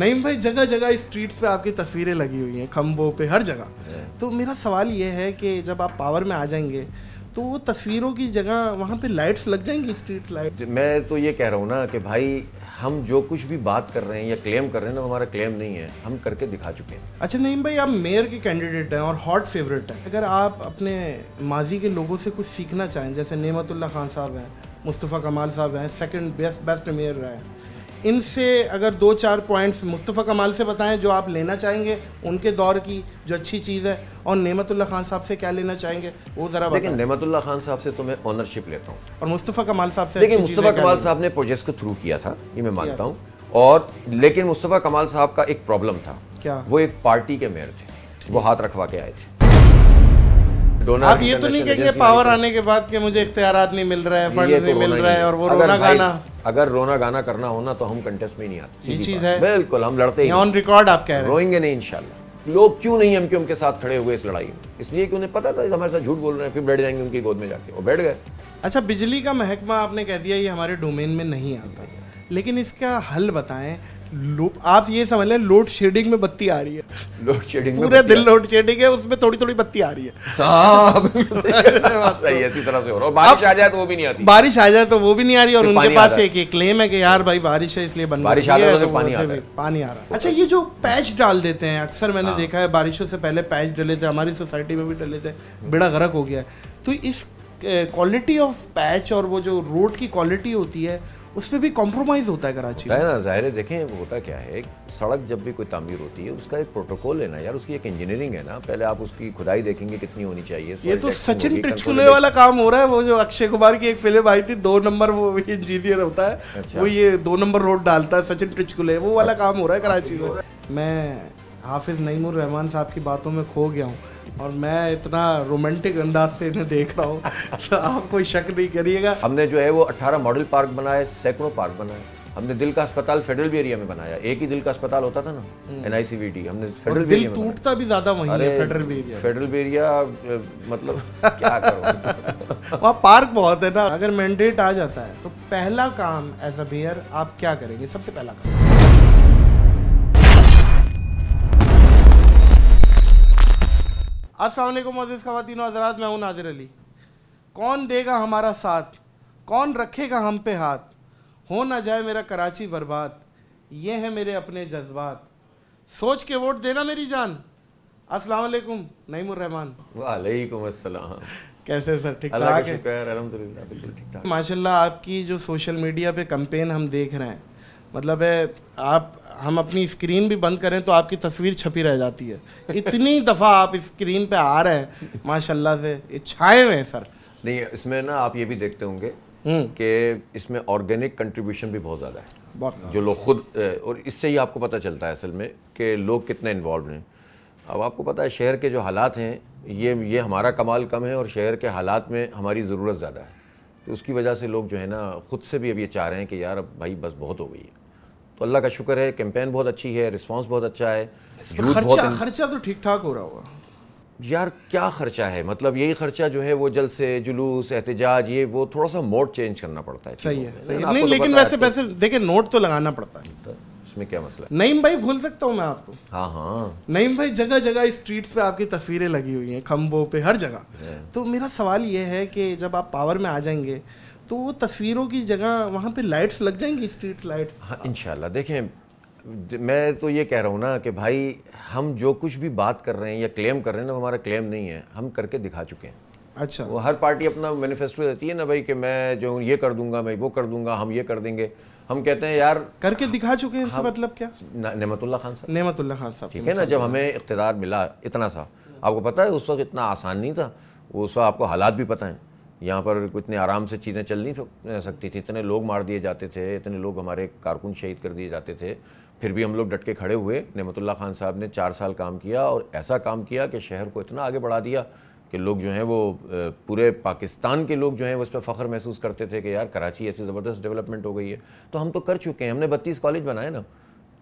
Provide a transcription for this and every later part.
नईम भाई जगह जगह स्ट्रीट्स पे आपकी तस्वीरें लगी हुई हैं खम्बों पे हर जगह तो मेरा सवाल ये है कि जब आप पावर में आ जाएंगे तो वो तस्वीरों की जगह वहाँ पे लाइट्स लग जाएंगी स्ट्रीट लाइट मैं तो ये कह रहा हूँ ना कि भाई हम जो कुछ भी बात कर रहे हैं या क्लेम कर रहे हैं ना हमारा क्लेम नहीं है हम करके दिखा चुके हैं अच्छा नहीं भाई आप मेयर के कैंडिडेट हैं और हॉट फेवरेट हैं अगर आप अपने माजी के लोगों से कुछ सीखना चाहें जैसे नेमतुल्ला खान साहब हैं मुस्तफ़ा कमाल साहब हैं सेकंड बेस्ट बेस्ट मेयर रहे हैं इनसे अगर दो चार पॉइंट्स मुस्तफ़ा कमाल से बताएं जो आप लेना चाहेंगे उनके दौर की जो अच्छी चीज़ है और नेमतुल्ला खान साहब से क्या लेना चाहेंगे वो ज़रा लेकिन नेमतुल्ला खान साहब से तो मैं ऑनरशिप लेता हूँ और मुस्तफ़ा कमाल साहब से लेकिन मुस्तफ़ा कमाल साहब ने प्रोजेक्ट को थ्रू किया था ये मैं मानता हूँ और लेकिन मुस्तफ़ा कमाल साहब का एक प्रॉब्लम था क्या वो एक पार्टी के मेयर थे वो हाथ रखवा के आए थे डोनर आप ये तो नहीं कहेंगे पावर आने के बाद कि मुझे इख्तियार नहीं मिल रहा है फंड तो नहीं मिल रहा है और वो रोना गाना अगर रोना गाना करना होना तो हम कंटेस्ट में नहीं आते चीज है बिल्कुल हम लड़ते हैं ऑन रिकॉर्ड आप कह रहे हैं रोएंगे नहीं इंशाल्लाह लोग क्यों नहीं हम क्यों उनके साथ खड़े हुए इस लड़ाई में इसलिए कि उन्हें पता था हमारे साथ झूठ बोल रहे हैं फिर बैठ जाएंगे उनकी गोद में जाके वो बैठ गए अच्छा बिजली का महकमा आपने कह दिया ये हमारे डोमेन में नहीं आता लेकिन इसका हल बताएं आप ये समझ लें लोड शेडिंग में बत्ती आ रही है लोड शेडिंग पूरा दिन लोड शेडिंग है उसमें थोड़ी थोड़ी बत्ती आ रही है हाँ, तरह से हो रहा बारिश आ जाए तो वो भी नहीं आती बारिश आ जाए तो वो भी नहीं आ रही और उनके पास एक क्लेम है कि यार भाई बारिश है इसलिए बंद बारिश आ रही तो तो तो है पानी आ रहा है अच्छा ये जो पैच डाल देते हैं अक्सर मैंने हाँ। देखा है बारिशों से पहले पैच डले थे हमारी सोसाइटी में भी डले थे बेड़ा गर्क हो गया है तो इस क्वालिटी ऑफ पैच और वो जो रोड की क्वालिटी होती है उस पर भी कॉम्प्रोमाइज़ होता है कराची होता है ना ज़ाहिर है देखें वो होता क्या है सड़क जब भी कोई तमीर होती है उसका एक प्रोटोकॉल है ना यार उसकी एक इंजीनियरिंग है ना पहले आप उसकी खुदाई देखेंगे कितनी होनी चाहिए ये तो सचिन ट्रिचकुले वाला काम हो रहा है वो जो अक्षय कुमार की एक फिल्म आई थी दो नंबर वो इंजीनियर होता है अच्छा। वो ये दो नंबर रोड डालता है सचिन ट्रिचकुले वो वाला अच्छा। काम हो रहा है कराची में मैं हाफिज़ नईमान रहमान साहब की बातों में खो गया हूँ और मैं इतना रोमांटिक अंदाज से इन्हें देख रहा हूँ तो आप कोई शक नहीं करिएगा हमने जो है वो 18 मॉडल पार्क बनाए सैकड़ों पार्क बनाए हमने दिल का अस्पताल फेडरल भी एरिया में बनाया एक ही दिल का अस्पताल होता था ना N I C V D हमने फेडरल दिल टूटता भी ज्यादा वही है फेडरल भी एरिया फेडरल भी एरिया मतलब क्या करो वहाँ पार्क बहुत है ना अगर मैंडेट आ जाता है तो पहला काम एज अ मेयर आप क्या करेंगे सबसे पहला काम असलम अज़ीज़ ख़वान हज़रात मैं हूँ नाजिर अली कौन देगा हमारा साथ कौन रखेगा हम पे हाथ हो ना जाए मेरा कराची बर्बाद ये है मेरे अपने जज्बात सोच के वोट देना मेरी जान असलकुम नईमान वालेकुम अस्सलाम कैसे सर ठीक ठाक है माशाल्लाह आपकी जो सोशल मीडिया पे कंपेन हम देख रहे हैं मतलब है आप हम अपनी स्क्रीन भी बंद करें तो आपकी तस्वीर छपी रह जाती है इतनी दफ़ा आप स्क्रीन पे आ रहे हैं माशाल्लाह से ये छाए हुए हैं सर नहीं इसमें ना आप ये भी देखते होंगे हम्म। कि इसमें ऑर्गेनिक कंट्रीब्यूशन भी बहुत ज़्यादा है बहुत जो लोग खुद और इससे ही आपको पता चलता है असल में कि लोग कितने इन्वॉल्व हैं अब आपको पता है शहर के जो हालात हैं ये ये हमारा कमाल कम है और शहर के हालात में हमारी ज़रूरत ज़्यादा है तो उसकी वजह से लोग जो है ना ख़ुद से भी अब ये चाह रहे हैं कि यार अब भाई बस बहुत हो गई है तो अल्लाह का शुक्र है कैंपेन बहुत अच्छी है रिस्पॉन्स बहुत अच्छा है खर्चा खर्चा तो ठीक ठाक हो रहा होगा यार क्या खर्चा है मतलब यही खर्चा जो है वो जल से जुलूस एहतजाज ये वो थोड़ा सा मोड चेंज करना पड़ता है सही है, सही है। नहीं तो लेकिन वैसे वैसे देखिए नोट तो लगाना पड़ता है तो इसमें क्या मसला है नईम भाई भूल सकता हूँ मैं आपको हाँ हाँ नईम भाई जगह जगह स्ट्रीट्स पे आपकी तस्वीरें लगी हुई हैं खम्बों पे हर जगह तो मेरा सवाल ये है कि जब आप पावर में आ जाएंगे तो वो तस्वीरों की जगह वहाँ पे लाइट्स लग जाएंगी स्ट्रीट लाइट्स हाँ इनशाला देखें मैं तो ये कह रहा हूँ ना कि भाई हम जो कुछ भी बात कर रहे हैं या क्लेम कर रहे हैं ना हमारा क्लेम नहीं है हम करके दिखा चुके हैं अच्छा वो हर पार्टी अपना मैनिफेस्टो देती है ना भाई कि मैं जो ये कर दूंगा मैं वो कर दूंगा हम ये कर देंगे हम कहते हैं यार करके दिखा चुके हैं हाँ, मतलब क्या नेमतुल्ला खान साहब नेमतुल्ला खान साहब ठीक है ना जब हमें इकतदार मिला इतना सा आपको पता है उस वक्त इतना आसान नहीं था उस वक्त आपको हालात भी पता है यहाँ पर इतने आराम से चीज़ें चल नहीं सकती थी इतने लोग मार दिए जाते थे इतने लोग हमारे कारकुन शहीद कर दिए जाते थे फिर भी हम लोग डट के खड़े हुए नमतुल्ला खान साहब ने चार साल काम किया और ऐसा काम किया कि शहर को इतना आगे बढ़ा दिया कि लोग जो हैं वो पूरे पाकिस्तान के लोग जो हैं वो इस पर फ़ख्र महसूस करते थे कि यार कराची ऐसी ज़बरदस्त डेवलपमेंट हो गई है तो हम तो कर चुके हैं हमने बत्तीस कॉलेज बनाए ना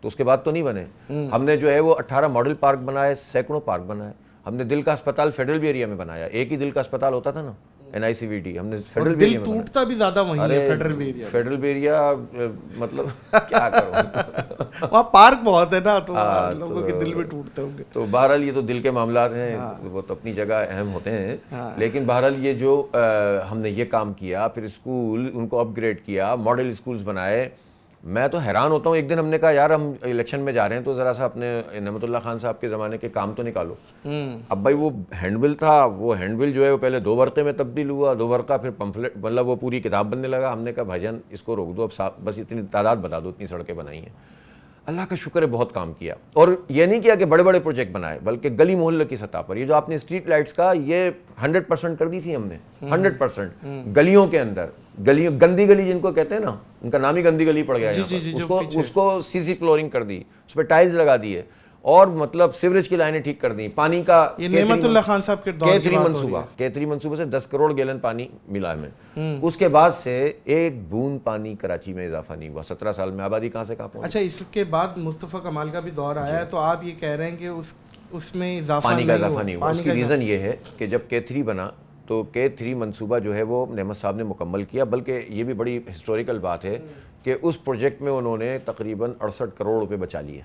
तो उसके बाद तो नहीं बने हम्म। हमने जो है वो अट्ठारह मॉडल पार्क बनाए सैकड़ों पार्क बनाए हमने दिल का अस्पताल फेडरल भी एरिया में बनाया एक ही दिल का अस्पताल होता था ना एनआईसीवीटी हमने फेडरल दिल टूटता भी ज्यादा वहीं है फेडरल बेरिया फेडरल बेरिया मतलब क्या करो वहाँ पार्क बहुत है ना तो, हाँ, तो लोगों के दिल भी टूटते होंगे तो बहरहाल ये तो दिल के मामला हैं हाँ। वो तो अपनी जगह अहम होते हैं हाँ। लेकिन बहरहाल ये जो हमने ये काम किया फिर स्कूल उनको अपग्रेड किया मॉडल स्कूल्स बनाए मैं तो हैरान होता हूँ एक दिन हमने कहा यार हम इलेक्शन में जा रहे हैं तो ज़रा सा अपने नमतुल्ला खान साहब के ज़माने के काम तो निकालो हम्म। अब भाई वो हैंडबिल था वो हैंडबिल जो है वो पहले दो वर्क़े में तब्दील हुआ दो वर्का फिर पम्फलेट मतलब वो पूरी किताब बनने लगा हमने कहा भाई इसको रोक दो अब बस इतनी तादाद बता दो इतनी सड़कें बनाई हैं अल्लाह का शुक्र है बहुत काम किया और ये नहीं किया कि बड़े बड़े प्रोजेक्ट बनाए बल्कि गली मोहल्ले की सतह पर ये जो आपने स्ट्रीट लाइट्स का ये हंड्रेड परसेंट कर दी थी हमने हंड्रेड हम्म। परसेंट हम्म। गलियों के अंदर गलियों गंदी गली जिनको कहते हैं ना उनका नाम ही गंदी गली पड़ गया जी, जी, जी, उसको उसको सीसी फ्लोरिंग कर दी उस पर टाइल्स लगा दिए और मतलब सिवरेज की लाइनें ठीक कर दी पानी का केतरी मनसूबा केतरी मनसूबा से दस करोड़ गैलन पानी मिला हमें हम्म। उसके बाद से एक बूंद पानी कराची में इजाफा नहीं हुआ सत्रह साल में आबादी कहाँ से कहाँ पहुंची अच्छा इसके बाद मुस्तफ़ा कमाल का भी दौर आया तो आप ये कह रहे हैं कि उस उसमें पानी का इजाफा नहीं हुआ उसकी रीज़न ये है कि जब के थ्री बना तो के थ्री मनसूबा जो है वो नहमद साहब ने मुकम्मल किया बल्कि ये भी बड़ी हिस्टोरिकल बात है कि उस प्रोजेक्ट में उन्होंने तकरीबन अड़सठ करोड़ रुपये बचा लिए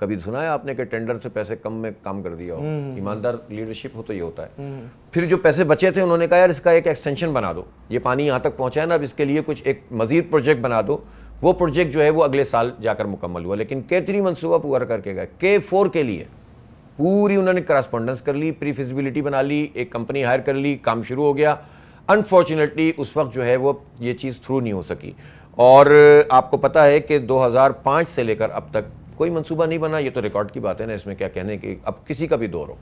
कभी सुना है आपने कि टेंडर से पैसे कम में काम कर दिया हो हम्म, हम्म, हम्म। ईमानदार लीडरशिप हो तो ये होता है फिर जो पैसे बचे थे उन्होंने कहा यार इसका एक एक्सटेंशन बना दो ये पानी यहाँ तक पहुँचा है ना अब इसके लिए कुछ एक मजीद प्रोजेक्ट बना दो वो प्रोजेक्ट जो है वो अगले साल जाकर मुकम्मल हुआ लेकिन के थ्री मनसूबा पूरा करके गए के फोर के लिए पूरी उन्होंने करस्पॉन्डेंस कर ली प्री फिजिबिलिटी बना ली एक कंपनी हायर कर ली काम शुरू हो गया अनफॉर्चुनेटली उस वक्त जो है वो ये चीज़ थ्रू नहीं हो सकी और आपको पता है कि 2005 से लेकर अब तक कोई मंसूबा नहीं बना ये तो रिकॉर्ड की बात है ना इसमें क्या कहने की अब किसी का भी दौर हो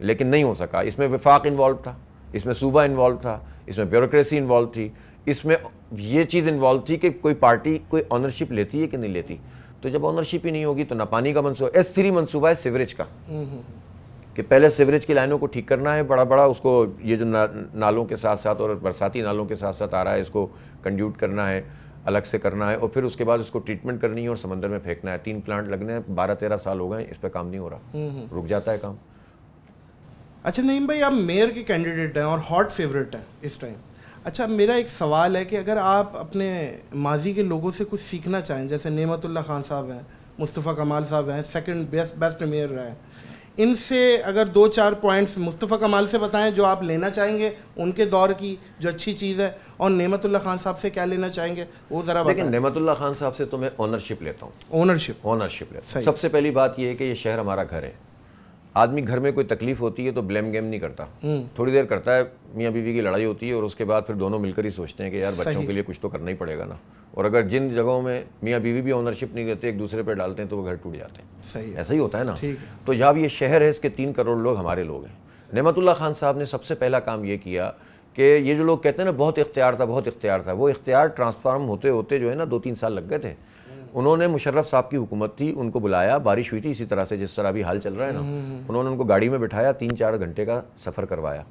लेकिन नहीं हो सका इसमें विफाक इन्वॉल्व था इसमें सूबा इन्वॉल्व था इसमें ब्यूरोसी इन्वॉल्व थी इसमें ये चीज़ इन्वॉल्व थी कि कोई पार्टी कोई ऑनरशिप लेती है कि नहीं लेती तो जब ऑनरशिप ही नहीं होगी तो ना पानी का मनसूबा एस थ्री मनसूबा है सीवरेज का कि पहले सीवरेज की लाइनों को ठीक करना है बड़ा बड़ा उसको ये जो ना, नालों के साथ साथ और बरसाती नालों के साथ साथ आ रहा है इसको कंड्यूट करना है अलग से करना है और फिर उसके बाद उसको ट्रीटमेंट करनी है और समंदर में फेंकना है तीन प्लांट लगने हैं बारह तेरह साल हो गए इस पर काम नहीं हो रहा हम्म, हम्म। रुक जाता है काम अच्छा नहीं भाई आप मेयर के कैंडिडेट हैं और हॉट फेवरेट हैं इस टाइम अच्छा मेरा एक सवाल है कि अगर आप अपने माजी के लोगों से कुछ सीखना चाहें जैसे नेमतुल्ला खान साहब हैं मुस्तफ़ा कमाल साहब हैं सेकंड बेस्ट बेस्ट मेयर रहे हैं इनसे अगर दो चार पॉइंट्स मुस्तफ़ा कमाल से बताएं जो आप लेना चाहेंगे उनके दौर की जो अच्छी चीज़ है और नेमतुल्ला खान साहब से क्या लेना चाहेंगे वो ज़रा लेकिन नेमतुल्ला खान साहब से तो मैं ऑनरशिप लेता हूँ ऑनरशिप ऑनरशिप लेता सबसे पहली बात यह है कि ये शहर हमारा घर है आदमी घर में कोई तकलीफ होती है तो ब्लेम गेम नहीं करता हम्म। थोड़ी देर करता है मियाँ बीवी की लड़ाई होती है और उसके बाद फिर दोनों मिलकर ही सोचते हैं कि यार बच्चों के लिए कुछ तो करना ही पड़ेगा ना और अगर जिन जगहों में मियाँ बीवी भी ओनरशिप नहीं करते एक दूसरे पर डालते हैं तो वो घर टूट जाते हैं सही ऐसा ही होता है ना तो जहाँ ये शहर है इसके तीन करोड़ लोग हमारे लोग हैं नमतुल्ला खान साहब ने सबसे पहला काम ये किया कि ये जो लोग कहते हैं ना बहुत इख्तियार था बहुत इख्तियार था वो इख्तियार ट्रांसफार्म होते होते जो है ना दो तीन साल लग गए थे उन्होंने मुशर्रफ साहब की हुकूमत थी उनको बुलाया बारिश हुई थी इसी तरह से जिस तरह अभी हाल चल रहा है ना हम्म। उन्होंने उनको गाड़ी में बिठाया तीन चार घंटे का सफ़र करवाया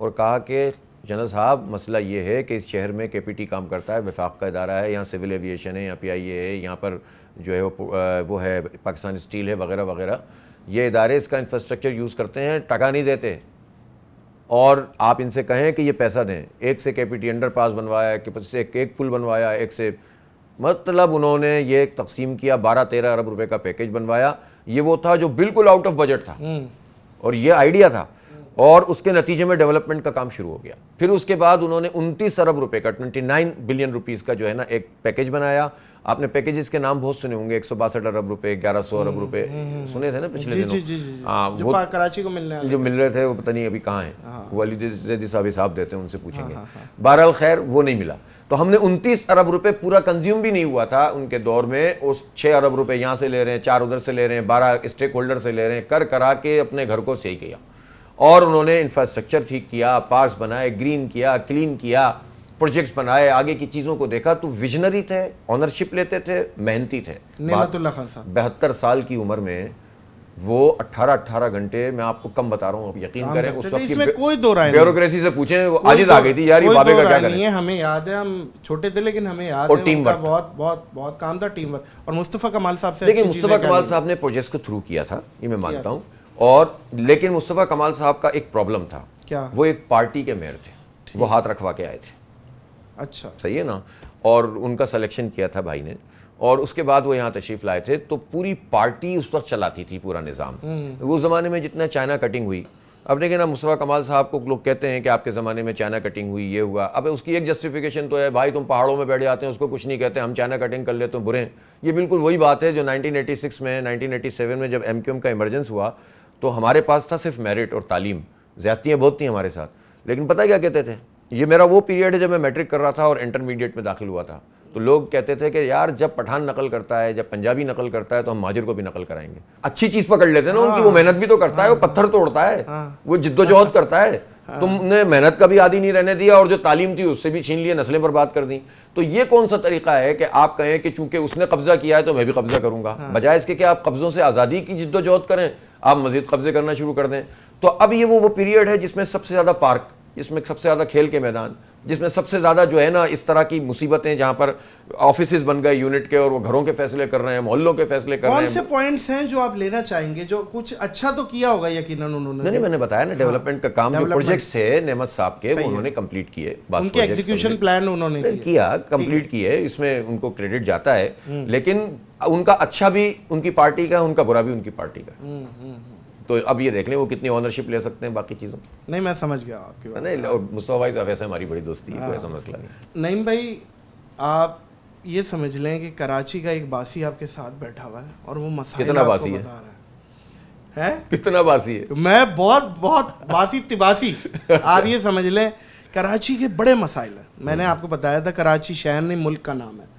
और कहा कि जनरल साहब मसला ये है कि इस शहर में के पी टी काम करता है विफाक का इदारा है यहाँ सिविल एविएशन है यहाँ पी आई ए है यहाँ पर जो है वो वो है पाकिस्तान स्टील है वगैरह वगैरह ये इदारे इसका इंफ्रास्ट्रक्चर यूज़ करते हैं टका नहीं देते और आप इनसे कहें कि ये पैसा दें एक से के पी टी अंडर पास बनवाया कि से एक, एक पुल बनवाया एक से मतलब उन्होंने ये तकसीम किया बारह तेरह अरब रुपए का पैकेज बनवाया ये वो था जो बिल्कुल आउट ऑफ बजट था हम्म। और ये आइडिया था और उसके नतीजे में डेवलपमेंट का काम शुरू हो गया फिर उसके बाद उन्होंने उनतीस अरब रुपए का 29 बिलियन रुपीस का जो है ना एक पैकेज बनाया आपने पैकेजेस के नाम बहुत सुने होंगे एक अरब रुपए 1100 अरब रुपए हम्म, हम्म, हम्म। सुने थे ना पिछले जी, दिनों जी, जी, जी, आ, हाँ, जो वो कराची को मिलने जो मिल रहे थे वो पता नहीं अभी कहाँ है हाँ, हाँ। वाली जैदी साहब हिसाब देते हैं उनसे पूछेंगे बहरहाल खैर वो नहीं मिला तो हमने उनतीस अरब रुपए पूरा कंज्यूम भी नहीं हुआ था उनके दौर में उस छः अरब रुपए यहाँ से ले रहे हैं चार उधर से ले रहे हैं बारह स्टेक होल्डर से ले रहे हैं कर करा के अपने घर को सही किया और उन्होंने इंफ्रास्ट्रक्चर ठीक किया पार्क बनाए ग्रीन किया क्लीन किया प्रोजेक्ट्स बनाए आगे की चीज़ों को देखा तो विजनरी थे ऑनरशिप लेते थे मेहनती थे बहत्तर साल की उम्र में वो 18-18 घंटे मैं आपको कम बता रहा हूँ यकीन करें उस वक्त इसमें कोई दो राय ब्यूरोक्रेसी से पूछे वो आजिज आ गई थी यार ये बाबे का क्या करें हमें याद है हम छोटे थे लेकिन हमें याद और टीम वर्क बहुत बहुत बहुत काम था टीम वर्क और मुस्तफ़ा कमाल साहब से देखिए मुस्तफ़ा कमाल साहब ने प्रोजेक्ट को थ्रू किया था ये मैं मानता हूँ और लेकिन मुस्तफ़ा कमाल साहब का एक प्रॉब्लम था क्या वो एक पार्टी के मेयर थे वो हाथ रखवा के आए थे अच्छा सही है ना और उनका सिलेक्शन किया था भाई ने और उसके बाद वो यहाँ तशरीफ लाए थे तो पूरी पार्टी उस वक्त चलाती थी पूरा निज़ाम हम्म। उस ज़माने में जितना चाइना कटिंग हुई अब देखिए ना मुस्तफ़ा कमाल साहब को लोग कहते हैं कि आपके ज़माने में चाइना कटिंग हुई ये हुआ अब उसकी एक जस्टिफिकेशन तो है भाई तुम पहाड़ों में बैठ जाते हैं उसको कुछ नहीं कहते हम चाइना कटिंग कर लेते हैं बुरे ये बिल्कुल वही बात है जो 1986 में 1987 में जब एम का इमरजेंस हुआ तो हमारे पास था सिर्फ मेरिट और तालीम ज़्यादतियाँ बहुत थी हमारे साथ लेकिन पता क्या कहते थे ये मेरा वो पीरियड है जब मैं मैट्रिक कर रहा था और इंटरमीडिएट में दाखिल हुआ था तो लोग कहते थे कि यार जब पठान नकल करता है जब पंजाबी नकल करता है तो हम माजिर को भी नकल कराएंगे अच्छी चीज़ पकड़ लेते हैं ना हाँ। उनकी वो मेहनत भी तो करता है हाँ। वो पत्थर तोड़ता है हाँ। वो जिद्दोजहद करता है हाँ। तुमने मेहनत का भी आदि नहीं रहने दिया और जो तालीम थी उससे भी छीन लिए नस्लें बर्बाद कर दी तो ये कौन सा तरीका है कि आप कहें कि चूंकि उसने कब्जा किया है तो मैं भी कब्जा करूंगा हाँ। बजाय इसके कि आप कब्जों से आज़ादी की जिद्दोजहद करें आप मजीद कब्जे करना शुरू कर दें तो अब ये वो वो पीरियड है जिसमें सबसे ज़्यादा पार्क जिसमें सबसे ज़्यादा खेल के मैदान जिसमें सबसे ज़्यादा जो है ना इस तरह की मुसीबतें जहाँ पर ऑफिस बन गए यूनिट के और वो घरों के फैसले कर रहे हैं मोहल्लों के फैसले कर रहे हैं कौन से पॉइंट्स हैं जो आप लेना चाहेंगे जो कुछ अच्छा तो किया होगा यकीन उन्होंने नहीं मैंने बताया ना डेवलपमेंट हाँ। का काम जो प्रोजेक्ट्स थे नेमत साहब के वो उन्होंने कम्प्लीट किए उनके एग्जीक्यूशन प्लान उन्होंने किया कम्प्लीट किए इसमें उनको क्रेडिट जाता है हम्म। लेकिन उनका अच्छा भी उनकी पार्टी का उनका बुरा भी उनकी पार्टी का तो अब ये देख लें वो कितनी ऑनरशिप ले सकते हैं बाकी चीज़ों नहीं मैं समझ गया आपकी बात नहीं और मुस्तफ़ा भाई साहब तो ऐसे हमारी बड़ी दोस्ती है कोई ऐसा हाँ। मसला नहीं नहीं भाई आप ये समझ लें कि कराची का एक बासी आपके साथ बैठा हुआ है और वो मसला कितना बासी है? है हैं कितना बासी है मैं बहुत बहुत बासी तिबासी आप ये समझ लें कराची के बड़े मसाइल हैं मैंने हम्म। आपको बताया था कराची शहर ने मुल्क का नाम है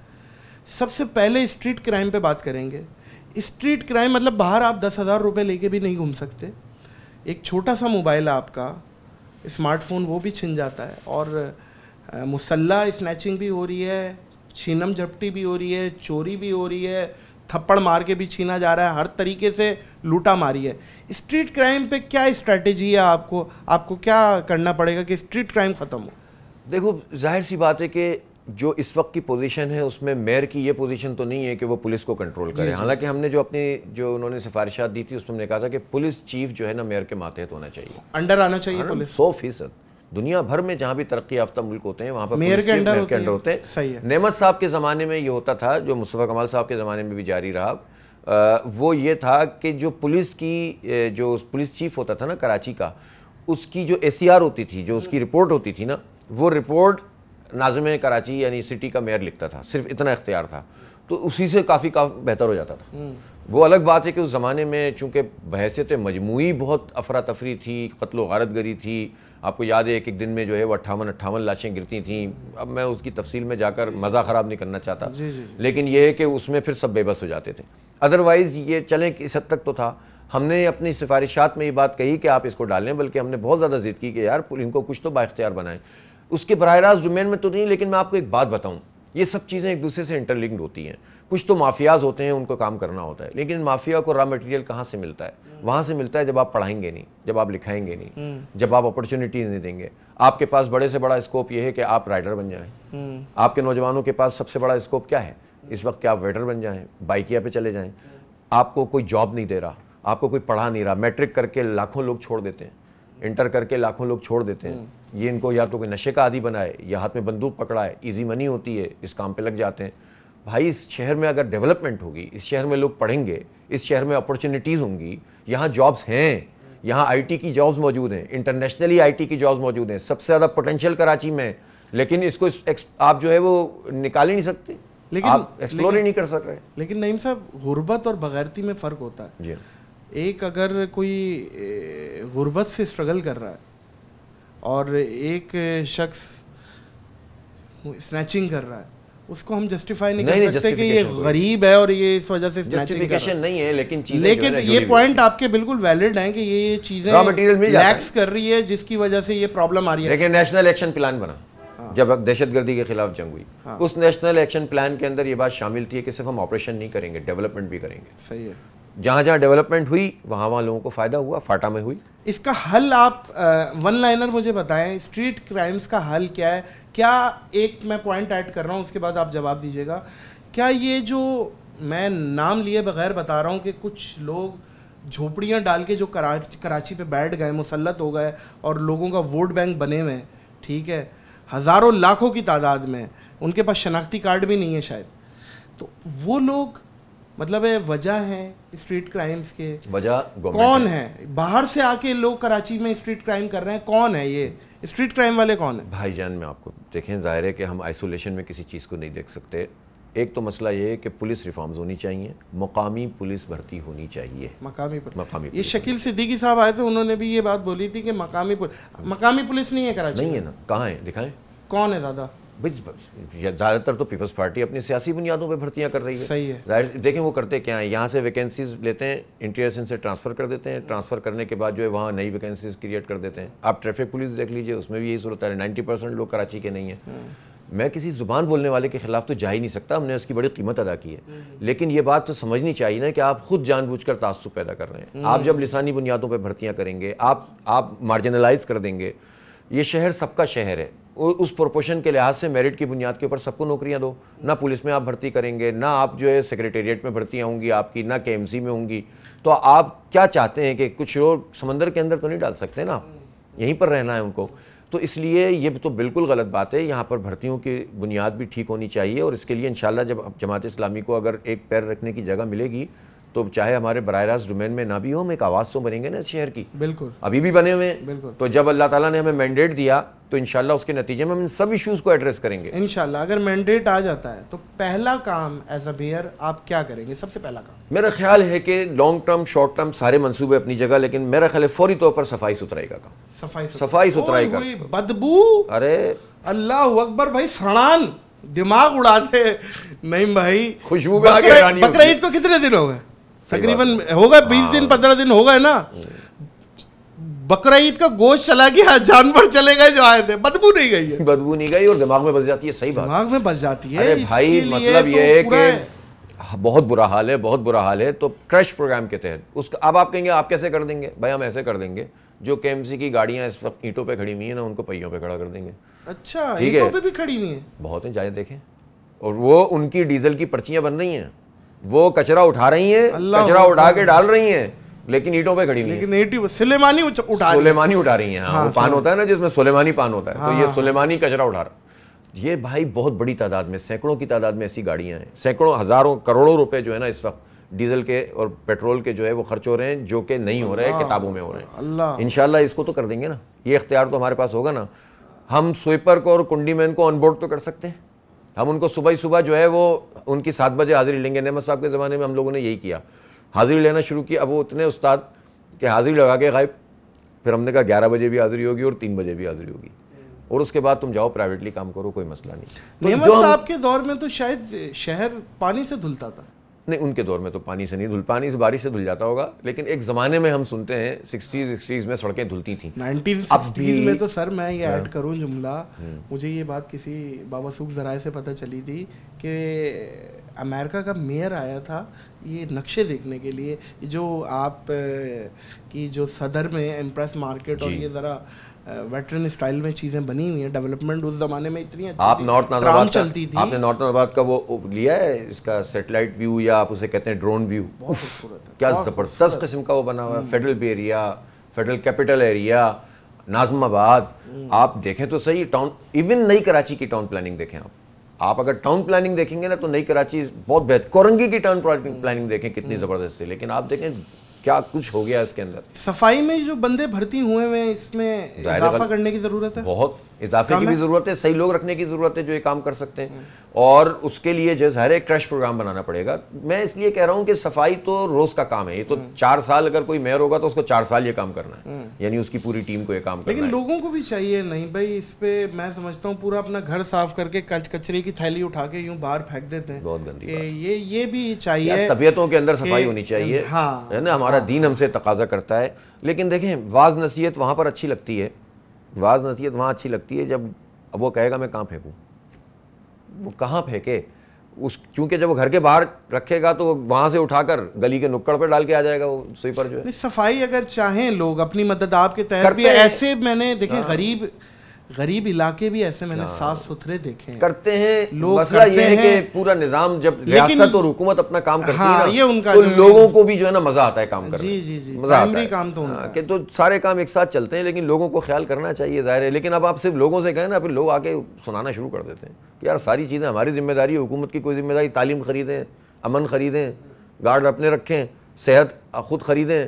सबसे पहले स्ट्रीट क्राइम पे बात करेंगे स्ट्रीट क्राइम मतलब बाहर आप दस हज़ार रुपये लेके भी नहीं घूम सकते एक छोटा सा मोबाइल आपका स्मार्टफोन वो भी छिन जाता है और मुसल्ला स्नैचिंग भी हो रही है छीनम झपटी भी हो रही है चोरी भी हो रही है थप्पड़ मार के भी छीना जा रहा है हर तरीके से लूटा मारी है स्ट्रीट क्राइम पे क्या स्ट्रैटेजी है आपको आपको क्या करना पड़ेगा कि स्ट्रीट क्राइम ख़त्म हो देखो जाहिर सी बात है कि जो इस वक्त की पोजीशन है उसमें मेयर की ये पोजीशन तो नहीं है कि वो पुलिस को कंट्रोल करे हालांकि हमने जो अपनी जो उन्होंने सिफारिशात दी थी उसमें हमने कहा था कि पुलिस चीफ जो है ना मेयर के मातहत तो होना चाहिए अंडर आना चाहिए हाँ पुलिस सौ फीसद दुनिया भर में जहाँ भी तरक्की याफ्ता मुल्क होते हैं वहाँ पर मेयर के अंडर होते, हैं सही है साहब के ज़माने में ये होता था जो मुस्तफ़ा कमाल साहब के ज़माने में भी जारी रहा वो ये था कि जो पुलिस की जो पुलिस चीफ होता था ना कराची का उसकी जो ए e होती थी जो उसकी रिपोर्ट हम्म। होती थी ना वो रिपोर्ट नाजम कराची यानी सिटी का मेयर लिखता था सिर्फ इतना इख्तियार था तो उसी से काफ़ी काफ़ी बेहतर हो जाता था हम्म। वो अलग बात है कि उस ज़माने में चूँकि बहसीत मजमू बहुत अफरा तफरी थी कत्ल वारत गरी थी आपको याद है एक एक दिन में जो है वो अट्ठावन अट्ठावन लाशें गिरती थीं अब मैं उसकी तफसील में जाकर मज़ा ख़राब नहीं करना चाहता जी जी जी। लेकिन यह है कि उसमें फिर सब बेबस हो जाते थे अदरवाइज़ ये चलें इस हद तक तो था हमने अपनी सिफारिशात में ये बात कही कि आप इसको डालें बल्कि हमने बहुत ज़्यादा ज़िद की कि यार इनको कुछ तो बाख्तियार बनाएं उसके बरह रास्त डोमेन में तो नहीं लेकिन मैं आपको एक बात बताऊँ ये सब चीज़ें एक दूसरे से इंटरलिंक्ड होती हैं कुछ तो माफियाज होते हैं उनको काम करना होता है लेकिन माफिया को रॉ मटेरियल कहाँ से मिलता है वहाँ से मिलता है जब आप पढ़ाएंगे नहीं जब आप लिखाएंगे नहीं हम्म। जब आप अपॉर्चुनिटीज़ नहीं देंगे आपके पास बड़े से बड़ा स्कोप ये है कि आप राइडर बन जाएं हम्म। आपके नौजवानों के पास सबसे बड़ा स्कोप क्या है इस वक्त क्या आप वेटर बन जाएँ बाइकिया पर चले जाएँ आपको कोई जॉब नहीं दे रहा आपको कोई पढ़ा नहीं रहा मैट्रिक करके लाखों लोग छोड़ देते हैं इंटर करके लाखों लोग छोड़ देते हैं हम्म। ये इनको या तो कोई नशे का आदि बनाए या हाथ में बंदूक पकड़ाए ईजी मनी होती है इस काम पे लग जाते हैं भाई इस शहर में अगर डेवलपमेंट होगी इस शहर में लोग पढ़ेंगे इस शहर में अपॉर्चुनिटीज़ होंगी यहाँ जॉब्स हैं यहाँ आईटी की जॉब्स मौजूद हैं इंटरनेशनली आईटी की जॉब्स मौजूद हैं सबसे ज़्यादा पोटेंशियल कराची में है लेकिन इसको आप जो है वो निकाल ही नहीं सकते लेकिन आप एक्सप्लोर ही नहीं कर सक रहे लेकिन नईम साहब गुर्बत और बगैरती में फ़र्क होता है जी एक अगर कोई गुर्बत से स्ट्रगल कर रहा है और एक शख्स स्नैचिंग कर रहा है उसको हम जस्टिफाई नहीं, नहीं कर सकते कि ये गरीब है और ये इस वजह से जस्टिफिकेशन नहीं है लेकिन लेकिन ये पॉइंट आपके बिल्कुल वैलिड हैं कि ये ये चीजें रिलैक्स कर रही है जिसकी वजह से ये प्रॉब्लम आ रही है लेकिन नेशनल एक्शन प्लान बना हाँ। जब दहशत गर्दी के खिलाफ जंग हुई हाँ। उस नेशनल एक्शन प्लान के अंदर ये बात शामिल थी कि सिर्फ हम ऑपरेशन नहीं करेंगे डेवलपमेंट भी करेंगे सही है जहाँ जहाँ डेवलपमेंट हुई वहाँ वहाँ लोगों को फ़ायदा हुआ फाटा में हुई इसका हल आप वन लाइनर मुझे बताएं स्ट्रीट क्राइम्स का हल क्या है क्या एक मैं पॉइंट ऐड कर रहा हूँ उसके बाद आप जवाब दीजिएगा क्या ये जो मैं नाम लिए बगैर बता रहा हूँ कि कुछ लोग झोपड़ियाँ डाल के जो कराच कराची पे बैठ गए मुसलत हो गए और लोगों का वोट बैंक बने हुए हैं ठीक है हज़ारों लाखों की तादाद में उनके पास शनाख्ती कार्ड भी नहीं है शायद तो वो लोग मतलब है वजह है स्ट्रीट क्राइम्स के वजह कौन है।, है बाहर से आके लोग कराची में स्ट्रीट क्राइम कर रहे हैं कौन है ये स्ट्रीट क्राइम वाले कौन है भाईजान में आपको देखें ज़ाहिर है कि हम आइसोलेशन में किसी चीज़ को नहीं देख सकते एक तो मसला ये है कि पुलिस रिफॉर्म्स होनी चाहिए मकामी पुलिस भर्ती होनी चाहिए मकामी पुलिस मकामी ये शकील सिद्दीकी साहब आए थे उन्होंने भी ये बात बोली थी कि मकामी पुलिस मकामी पुलिस नहीं है कराची नहीं है ना कहाँ है दिखाएं कौन है दादा ज़्यादातर तो पीपल्स पार्टी अपनी सियासी बुनियादों पे भर्तियां कर रही है सही है देखें वो करते क्या है यहाँ से वैकेंसीज लेते हैं इंटीरियर से ट्रांसफ़र कर देते हैं ट्रांसफ़र करने के बाद जो है वहाँ नई वैकेंसीज क्रिएट कर देते हैं आप ट्रैफिक पुलिस देख लीजिए उसमें भी यही सूरत है नाइन्टी परसेंट लोग कराची के नहीं हैं हम्म। मैं किसी ज़ुबान बोलने वाले के ख़िलाफ़ तो जा ही नहीं सकता हमने उसकी बड़ी कीमत अदा की है हम्म। लेकिन ये बात तो समझनी चाहिए ना कि आप खुद जानबूझकर तासुब पैदा कर रहे हैं आप हम्म। जब लिसानी बुनियादों पर भर्तियाँ करेंगे आप आप मार्जिनलाइज कर देंगे ये शहर सबका शहर है उस प्रोपोर्शन के लिहाज से मेरिट की बुनियाद के ऊपर सबको नौकरियां दो ना पुलिस में आप भर्ती करेंगे ना आप जो है सेक्रेटेरिएट में भर्तियां होंगी आपकी ना के में होंगी तो आप क्या चाहते हैं कि कुछ लोग समंदर के अंदर तो नहीं डाल सकते ना यहीं पर रहना है उनको तो इसलिए ये तो बिल्कुल गलत बात है यहाँ पर भर्तियों की बुनियाद भी ठीक होनी चाहिए और इसके लिए इन जब जमात इस्लामी को अगर एक पैर रखने की जगह मिलेगी तो चाहे हमारे बर रास्त डोमेन में ना भी हो हम एक आवाज़ तो बनेंगे ना इस शहर की बिल्कुल अभी भी बने हुए हैं बिल्कुल तो जब अल्लाह ताला ने हमें मैंडेट दिया तो इनशाला उसके नतीजे में हम इन सब इश्यूज़ को एड्रेस करेंगे इनशाला अगर मैंडेट आ जाता है तो पहला काम एज अ बेयर आप क्या करेंगे सबसे पहला काम मेरा ख्याल है कि लॉन्ग टर्म शॉर्ट टर्म सारे मनसूबे अपनी जगह लेकिन मेरा ख्याल है फौरी तौर पर सफाई सुथराई का काम सफाई सफाई सुथराई का बदबू अरे अल्लाह अकबर भाई सड़ान दिमाग उड़ाते नहीं भाई खुशबू बकर बकरीद को कितने दिन हो गए तकरीबन होगा बीस हाँ। दिन पंद्रह दिन होगा ना बकर का गोश्त चला गया जानवर चले गए जो आए थे बदबू नहीं गई है बदबू नहीं गई और दिमाग में बस जाती है सही बात दिमाग में बस जाती है अरे भाई मतलब तो ये है कि हाँ, बहुत बुरा हाल है बहुत बुरा हाल है तो क्रश प्रोग्राम के तहत उसका अब आप कहेंगे आप कैसे कर देंगे भाई हम ऐसे कर देंगे जो के की गाड़ियां इस वक्त ईंटों पर खड़ी हुई है ना उनको पहियों पर खड़ा कर देंगे अच्छा ठीक है भी खड़ी हुई है बहुत हैं जाए देखें और वो उनकी डीजल की पर्चियाँ बन रही हैं वो कचरा उठा रही हैं कचरा उठा के डाल रही हैं लेकिन ईटों पे खड़ी लेकिन सुलेमानी उठा सुलेमानी उठा रही हैं हाँ, हाँ, वो पान होता है ना जिसमें सुलेमानी पान होता है हाँ, तो ये हाँ, हाँ। सुलेमानी कचरा उठा रहा ये भाई बहुत बड़ी तादाद में सैकड़ों की तादाद में ऐसी गाड़ियां हैं सैकड़ों हज़ारों करोड़ों रुपए जो है ना इस वक्त डीजल के और पेट्रोल के जो है वो खर्च हो रहे हैं जो कि नहीं हो रहे हैं किताबों में हो रहे हैं इनशाला इसको तो कर देंगे ना ये इख्तियार तो हमारे पास होगा ना हम स्वीपर को और कुंडी मैन को ऑनबोर्ड तो कर सकते हैं हम उनको सुबह सुबह जो है वो उनकी सात बजे हाजिरी लेंगे नमत साहब के ज़माने में हम लोगों ने यही किया हाजिरी लेना शुरू किया अब वो उतने उस्ताद के हाजिरी लगा के गायब फिर हमने कहा ग्यारह बजे भी हाजिरी होगी और तीन बजे भी हाजिरी होगी और उसके बाद तुम जाओ प्राइवेटली काम करो कोई मसला नहीं तो साहब के दौर में तो शायद शहर पानी से धुलता था नहीं उनके दौर में तो पानी से नहीं धुल पानी से बारिश से धुल जाता होगा लेकिन एक ज़माने में हम सुनते हैं सिक्सटीज सिक्सटीज में सड़कें धुलती थी में तो सर मैं ये ऐड हाँ। करूँ जुमला हम्म। मुझे ये बात किसी बाबा सुख जराए से पता चली थी कि अमेरिका का मेयर आया था ये नक्शे देखने के लिए जो आप की जो सदर में एम्प्रेस मार्केट और ये ज़रा वेटरन स्टाइल में चीज़ें बनी हुई हैं डेवलपमेंट उस जमाने में इतनी अच्छी आप नॉर्थ नाजाबाद चलती थी आपने नॉर्थ नाजाबाद का वो लिया है इसका सेटेलाइट व्यू या आप उसे कहते हैं ड्रोन व्यू बहुत खूबसूरत है क्या ज़बरदस्त किस्म का वो बना हुआ है federal B area federal capital area Nazimabad हम्म। आप देखें तो सही टाउन इवन नई कराची की टाउन प्लानिंग देखें आप आप अगर टाउन प्लानिंग देखेंगे ना तो नई कराची बहुत बेहतर कोरंगी की टाउन प्लानिंग हम्म। देखें कितनी हम्म। ज़बरदस्त है लेकिन आप देखें क्या कुछ हो गया इसके अंदर सफाई में जो बंदे भर्ती हुए हैं इसमें इजाफा करने की जरूरत है बहुत इजाफे की भी ज़रूरत है सही लोग रखने की ज़रूरत है जो ये काम कर सकते हैं और उसके लिए जो हर एक क्रश प्रोग्राम बनाना पड़ेगा मैं इसलिए कह रहा हूँ कि सफाई तो रोज़ का काम है ये तो हम्म। चार साल अगर कोई मेयर होगा तो उसको चार साल ये काम करना है हम्म। यानी उसकी पूरी टीम को ये काम करना लेकिन लोगों को भी चाहिए नहीं भाई इस पर मैं समझता हूँ पूरा अपना घर साफ करके कचरे की थैली उठा के यूँ बाहर फेंक देते हैं बहुत गंदी ये ये भी चाहिए तबियतों के अंदर सफाई होनी चाहिए हाँ। है ना हमारा हाँ। दीन हमसे तकाजा करता है लेकिन देखें वाज नसीहत वहाँ पर अच्छी लगती है वाज नसीहत वहाँ अच्छी लगती है जब अब वो कहेगा मैं कहाँ फेंकूँ वो कहाँ फेंके उस चूंकि जब वो घर के बाहर रखेगा तो वहाँ से उठाकर गली के नुक्कड़ पर डाल के आ जाएगा वो स्वीपर जो है सफाई अगर चाहें लोग अपनी मदद आपके तहत भी ऐसे मैंने देखे हाँ। गरीब गरीब इलाके भी ऐसे मैंने हाँ। साफ सुथरे देखे करते हैं लोग मसला ये है कि पूरा निजाम जब रियासत और हुकूमत अपना काम करती हाँ, है ना, ये उनका तो लोगों को भी जो है ना मजा आता है काम करने जी जी जी मजा आता है काम तो हाँ, के तो सारे काम एक साथ चलते हैं लेकिन लोगों को ख्याल करना चाहिए जाहिर है लेकिन अब आप सिर्फ लोगों से कहें ना फिर लोग आके सुनाना शुरू कर देते हैं कि यार सारी चीज़ें हमारी जिम्मेदारी है हुकूमत की कोई जिम्मेदारी तालीम खरीदें अमन खरीदें गार्ड अपने रखें सेहत खुद खरीदें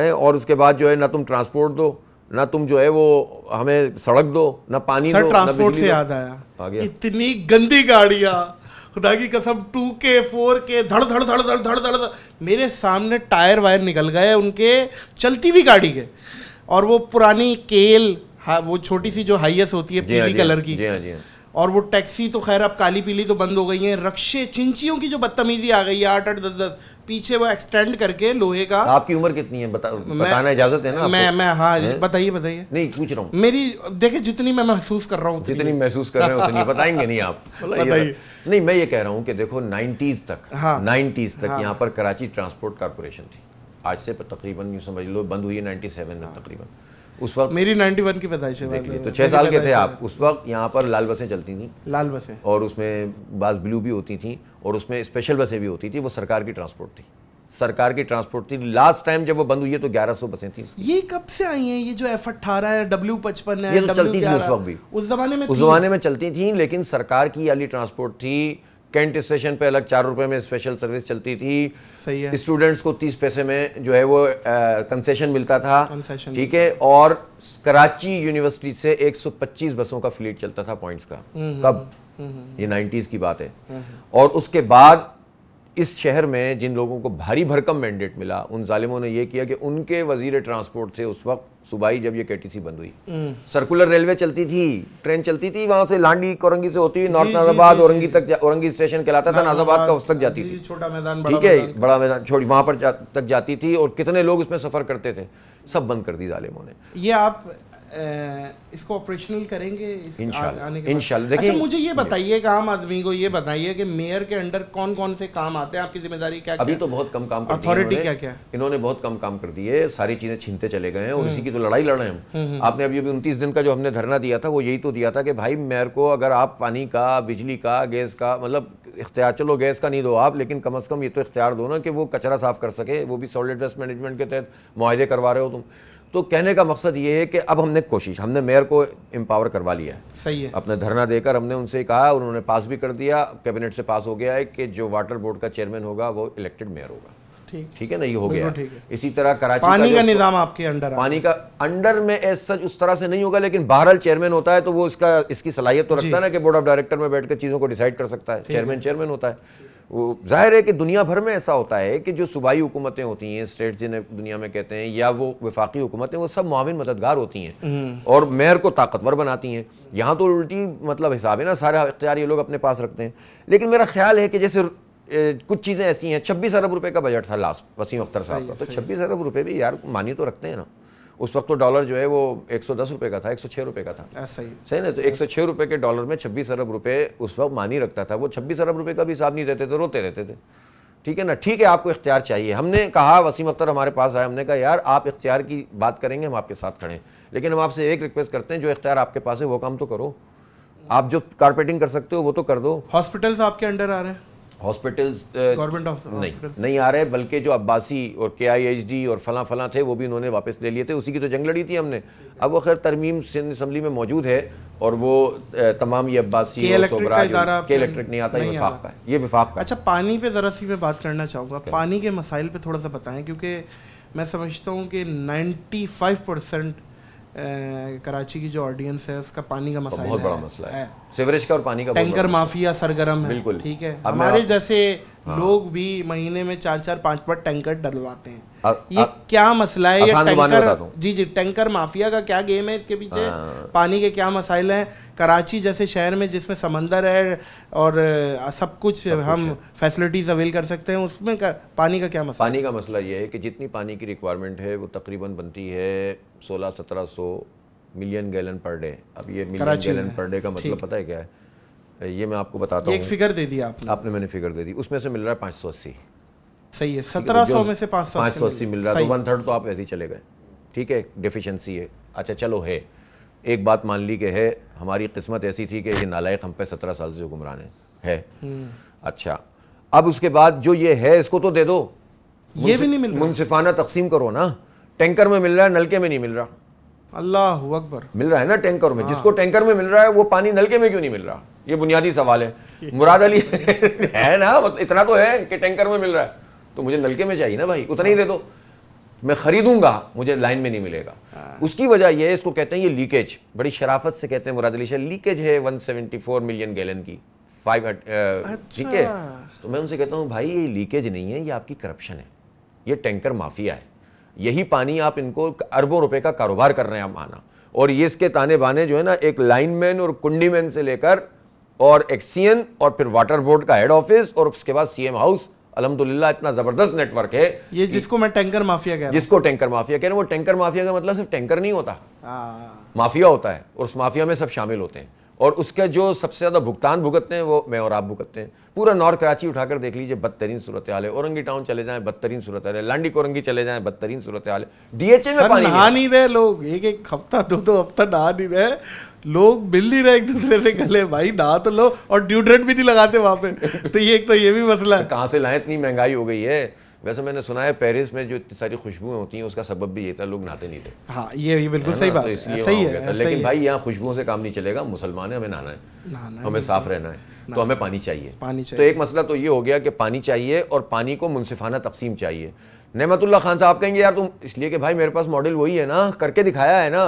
हैं और उसके बाद जो है ना तुम ट्रांसपोर्ट दो ना तुम जो है वो हमें सड़क दो ना पानी सर, दो ट्रांसपोर्ट से याद आया इतनी गंदी गाड़िया खुदा की कसम टू के फोर के धड़ धड़ धड़ धड़ धड़ धड़ मेरे सामने टायर वायर निकल गए उनके चलती हुई गाड़ी के और वो पुरानी केल वो छोटी सी जो हाइएस होती है हाँ, पीली हाँ, कलर की जी हाँ जी हाँ और वो टैक्सी तो खैर अब काली पीली तो बंद हो गई है रक्षे चिंचियों की जो बदतमीजी आ गई है आठ आठ दस दस पीछे वो एक्सटेंड करके लोहे का आपकी उम्र कितनी है बता, बताना इजाजत है ना मैं मैं हाँ बताइए बताइए नहीं पूछ रहा हूँ मेरी देखे जितनी मैं महसूस कर रहा हूँ जितनी महसूस कर रहे हैं बताएंगे नहीं आप नहीं मैं ये कह रहा हूँ कि देखो नाइन्टीज तक हाँ। नाइन्टीज तक हाँ। यहाँ पर कराची ट्रांसपोर्ट कारपोरेशन थी आज से तकरीबन यूँ समझ लो बंद हुई है नाइन्टी सेवन में तकरीबन उस वक्त मेरी 91 की पैदाइश है तो छः साल के थे आप उस वक्त यहाँ पर लाल बसें चलती थी लाल बसें और उसमें बास ब्लू भी होती थी और उसमें स्पेशल बसें भी होती थी वो सरकार की ट्रांसपोर्ट थी सरकार की ट्रांसपोर्ट थी लास्ट टाइम जब वो बंद हुई है तो 1100 बसें थी ये कब से आई हैं ये जो एफ अट्ठारह है डब्ल्यू पचपन है ये तो चलती थी उस वक्त भी उस जमाने में उस जमाने में चलती थी लेकिन सरकार की वाली ट्रांसपोर्ट थी कैंट स्टेशन पे अलग चार रुपए में स्पेशल सर्विस चलती थी सही है स्टूडेंट्स को तीस पैसे में जो है वो कंसेशन मिलता था ठीक है और कराची यूनिवर्सिटी से 125 बसों का फ्लीट चलता था पॉइंट्स का हम्म, हम्म, कब हम्म, ये 90s की बात है और उसके बाद इस शहर में जिन लोगों को भारी भरकम मैंडेट मिला उन जालिमों ने यह किया कि उनके वजीर ट्रांसपोर्ट थे उस वक्त सुबह ही जब ये केटीसी बंद हुई सर्कुलर रेलवे चलती थी ट्रेन चलती थी वहां से लांडी औरंगी से होती हुई नॉर्थ नाजाबाद औरंगी तक औरंगी स्टेशन कहलाता था हाँ, हाँ, नाजाबाद का हाँ, उस तक जाती थी छोटा मैदान ठीक है बड़ा मैदान छोटी वहां पर तक जाती थी और कितने लोग उसमें सफर करते थे सब बंद कर दी जालिमों ने ये आप इसको ऑपरेशनल करेंगे इस इंशाल्लाह देखिए अच्छा मुझे ये बताइए कि आम आदमी को ये बताइए कि मेयर के अंडर कौन कौन से काम आते हैं आपकी जिम्मेदारी क्या अभी क्या? तो बहुत कम काम अथॉरिटी क्या क्या इन्होंने बहुत कम काम कर दिए सारी चीज़ें छीनते चले गए हैं और हम्म। इसी की तो लड़ाई लड़ रहे हैं हम्म, हम्म। आपने अभी अभी उनतीस दिन का जो हमने धरना दिया था वो यही तो दिया था कि भाई मेयर को अगर आप पानी का बिजली का गैस का मतलब इख्तियार चलो गैस का नहीं दो आप लेकिन कम अज़ कम ये तो इख्तियार दो ना कि वो कचरा साफ़ कर सके वो भी सॉलिड वेस्ट मैनेजमेंट के तहत माहे करवा रहे हो तुम तो कहने का मकसद ये है कि अब हमने कोशिश हमने मेयर को एम्पावर करवा लिया है सही है अपना धरना देकर हमने उनसे कहा उन्होंने पास भी कर दिया कैबिनेट से पास हो गया है कि जो वाटर बोर्ड का चेयरमैन होगा वो इलेक्टेड मेयर होगा ठीक है ना ये हो गया इसी तरह कराची पानी का, का निजाम आपके अंडर पानी का अंडर में एज सच उस तरह से नहीं होगा लेकिन बहरहाल चेयरमैन होता है तो वो इसका इसकी सलाहियत तो रखता है ना कि बोर्ड ऑफ डायरेक्टर में बैठकर चीज़ों को डिसाइड कर सकता है चेयरमैन चेयरमैन होता है वो जाहिर है कि दुनिया भर में ऐसा होता है कि जो सूबाई हुकूमतें होती हैं स्टेट जिन्हें दुनिया में कहते हैं या वो विफाकी हुकूमतें वो सब माविन मददगार होती हैं हम्म। और मेयर को ताकतवर बनाती हैं यहाँ तो उल्टी मतलब हिसाब है ना सारा इख्तियार ये लोग अपने पास रखते हैं लेकिन मेरा ख्याल है कि जैसे कुछ चीज़ें ऐसी हैं छब्बीस अरब रुपये का बजट था लास्ट वसीम अख्तर साहब का तो छब्बीस अरब रुपये भी यार मानी तो रखते हैं ना उस वक्त तो डॉलर जो है वो एक सौ दस रुपये का था एक सौ छः रुपये का था सही सही ना तो एक सौ छः रुपये के डॉलर में छब्बीस अरब रुपये उस वक्त मानी रखता था वो छब्बीस अरब रुपये का भी हिसाब नहीं देते थे रोते रहते थे ठीक है ना ठीक है आपको इख्तियार चाहिए हमने कहा वसीम अख्तर हमारे पास आए हमने कहा यार आप इख्तियार की बात करेंगे हम आपके साथ खड़े हैं लेकिन हम आपसे एक रिक्वेस्ट करते हैं जो इख्तियार आपके पास है वो काम तो करो आप जो कारपेटिंग कर सकते हो वो तो कर दो हॉस्पिटल्स आपके अंडर आ रहे हैं हॉस्पिटल्स गवर्नमेंट ऑफ नहीं नहीं आ रहे बल्कि जो अब्बासी और के आई एच डी और फला फलां थे वो भी उन्होंने वापस ले लिए थे उसी की तो जंग लड़ी थी हमने अब वो खैर तरमीम सिंध असम्बली में मौजूद है और वो तमाम ये अब्बासी के इलेक्ट्रिक नहीं आता नहीं ये विफाक है ये विफाक अच्छा पानी पे ज़रा सी मैं बात करना चाहूँगा पानी के मसाइल पर थोड़ा सा बताएं क्योंकि मैं समझता हूँ कि नाइन्टी फाइव परसेंट कराची की जो ऑडियंस है उसका पानी का मसला बहुत बड़ा मसला है, है। सिवरेज का और पानी का टैंकर माफिया सरगरम है बिल्कुल ठीक है हमारे जैसे हाँ। लोग भी महीने में चार चार पांच पांच टैंकर डलवाते हैं आ, ये आ, क्या मसला है ये टैंकर जी जी टैंकर माफिया का क्या गेम है इसके पीछे हाँ। पानी के क्या मसाइल हैं कराची जैसे शहर में जिसमें समंदर है और सब कुछ सब हम फैसिलिटीज अवेल कर सकते हैं उसमें कर, पानी का क्या मसला पानी का मसला ये है कि जितनी पानी की रिक्वायरमेंट है वो तकरीबन बनती है सोलह सत्रह सौ मिलियन गैलन पर डे अब ये मिलियन गैलन पर डे का मतलब पता है क्या है ये मैं आपको बताता हूँ एक फिगर दे दी आपने आपने मैंने फिगर दे दी उसमें से मिल रहा है पाँच सौ अस्सी सही है सत्रह सौ में से पाँच सौ पाँच सौ अस्सी मिल रहा है तो वन थर्ड तो आप ऐसे ही चले गए ठीक है डिफिशेंसी है अच्छा चलो है एक बात मान ली कि है हमारी किस्मत ऐसी थी कि ये नालायक हम पे सत्रह साल से हुक्मरान है है हम्म। अच्छा अब उसके बाद जो ये है इसको तो दे दो ये भी नहीं मिल रहा मुनसिफाना तकसीम करो ना टैंकर में मिल रहा है नलके में नहीं मिल रहा अल्लाह अकबर मिल रहा है ना टैंकर में हाँ। जिसको टैंकर में मिल रहा है वो पानी नलके में क्यों नहीं मिल रहा ये बुनियादी सवाल है मुराद अली है ना मतलब इतना तो है कि टैंकर में मिल रहा है तो मुझे नलके में चाहिए ना भाई उतना ही दे दो मैं खरीदूंगा मुझे लाइन में नहीं मिलेगा हाँ। उसकी वजह यह है इसको कहते हैं ये लीकेज बड़ी शराफत से कहते हैं मुराद अली शाह लीकेज है 174 मिलियन गैलन की फाइव ठीक है अच्छा। तो मैं उनसे कहता हूँ भाई ये लीकेज नहीं है ये आपकी करप्शन है ये टैंकर माफिया है यही पानी आप इनको अरबों रुपए का कारोबार कर रहे हैं आप माना और ये इसके ताने बाने जो है ना एक लाइनमैन और कुंडीमैन से लेकर और एक्सियन और फिर वाटर बोर्ड का हेड ऑफिस और उसके बाद सीएम हाउस अलहमदुल्ला इतना जबरदस्त नेटवर्क है ये जिसको मैं टैंकर माफिया कह जिसको टैंकर माफिया कह रहे हैं वो टैंकर माफिया का मतलब सिर्फ टैंकर नहीं होता माफिया हाँ। होता है और उस माफिया में सब शामिल होते हैं और उसके जो सबसे ज़्यादा भुगतान भुगतते हैं वो मैं और आप भुगतते हैं पूरा नॉर्थ कराची उठाकर देख लीजिए बदतरीन सूरत हाल है औरंगी टाउन चले जाएं बदतरीन सूरत हाल है लांडी कोरंगी चले जाएं बदतरीन सूरत हाल है डीएचए में पानी नहा नहीं रहे लोग एक एक हफ्ता दो दो हफ्ता नहा नहीं रहे लोग मिल नहीं रहे एक दूसरे से गले भाई ना तो लो और ड्यूड्रेंट भी नहीं लगाते वहाँ पे तो ये एक तो ये भी मसला है तो कहाँ से लाए इतनी महंगाई हो गई है वैसे मैंने सुना है पेरिस में जो इतनी सारी खुशबुएं होती हैं उसका सबब भी ये था लोग नहाते नहीं थे हाँ ये भी बिल्कुल सही बात तो है सही तो है लेकिन भाई यहाँ खुशबुओं से काम नहीं चलेगा मुसलमान है हमें नहाना है हमें साफ रहना है तो हमें पानी चाहिए पानी चाहिए तो एक मसला तो ये हो गया कि पानी चाहिए और पानी को मुनसिफाना तकसीम चाहिए नहमतुल्ला खान साहब कहेंगे यार तुम इसलिए कि भाई मेरे पास मॉडल वही है ना करके दिखाया है ना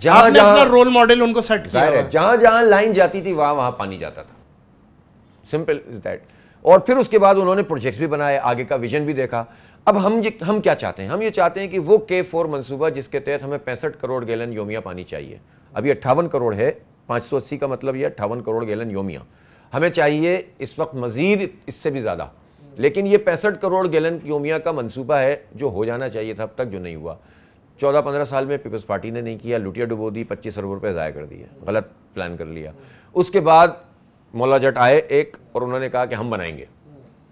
जहां जहां रोल मॉडल उनको सेट किया है जहां जहां लाइन जाती थी वहां वहां पानी जाता था सिंपल इज दैट और फिर उसके बाद उन्होंने प्रोजेक्ट्स भी बनाए आगे का विजन भी देखा अब हम ये हम क्या चाहते हैं हम ये चाहते हैं कि वो के फोर मनसूबा जिसके तहत हमें पैंसठ करोड़ गैलन योमिया पानी चाहिए अभी अट्ठावन करोड़ है पाँच सौ अस्सी का मतलब ये अट्ठावन करोड़ गैलन योमिया हमें चाहिए इस वक्त मजीद इससे भी ज़्यादा लेकिन ये पैंसठ करोड़ गैलन योमिया का मनसूबा है जो हो जाना चाहिए था अब तक जो नहीं हुआ चौदह पंद्रह साल में पीपल्स पार्टी ने नहीं किया लुटिया डुबो दी पच्चीस अरब रुपये ज़ाय कर दिए गलत प्लान कर लिया उसके बाद मौला जट आए एक और उन्होंने कहा कि हम बनाएंगे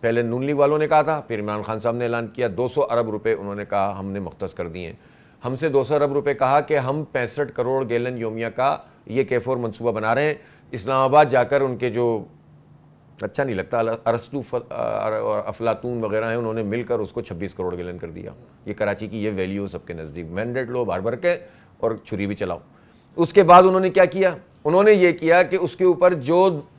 पहले नून लीग वालों ने कहा था फिर इमरान खान साहब ने ऐलान किया 200 अरब रुपए उन्होंने कहा हमने मुख्तस कर दिए हमसे 200 अरब रुपए कहा कि हम पैंसठ करोड़ गैलन योमिया का ये कैफोर मनसूबा बना रहे हैं इस्लामाबाद जाकर उनके जो अच्छा नहीं लगता अरस्तू अफलातून वगैरह हैं उन्होंने मिलकर उसको 26 करोड़ गलन कर दिया ये कराची की ये वैल्यू सबके नज़दीक मैंडेट लो बार भर के और छुरी भी चलाओ उसके बाद उन्होंने क्या किया उन्होंने ये किया कि उसके ऊपर जो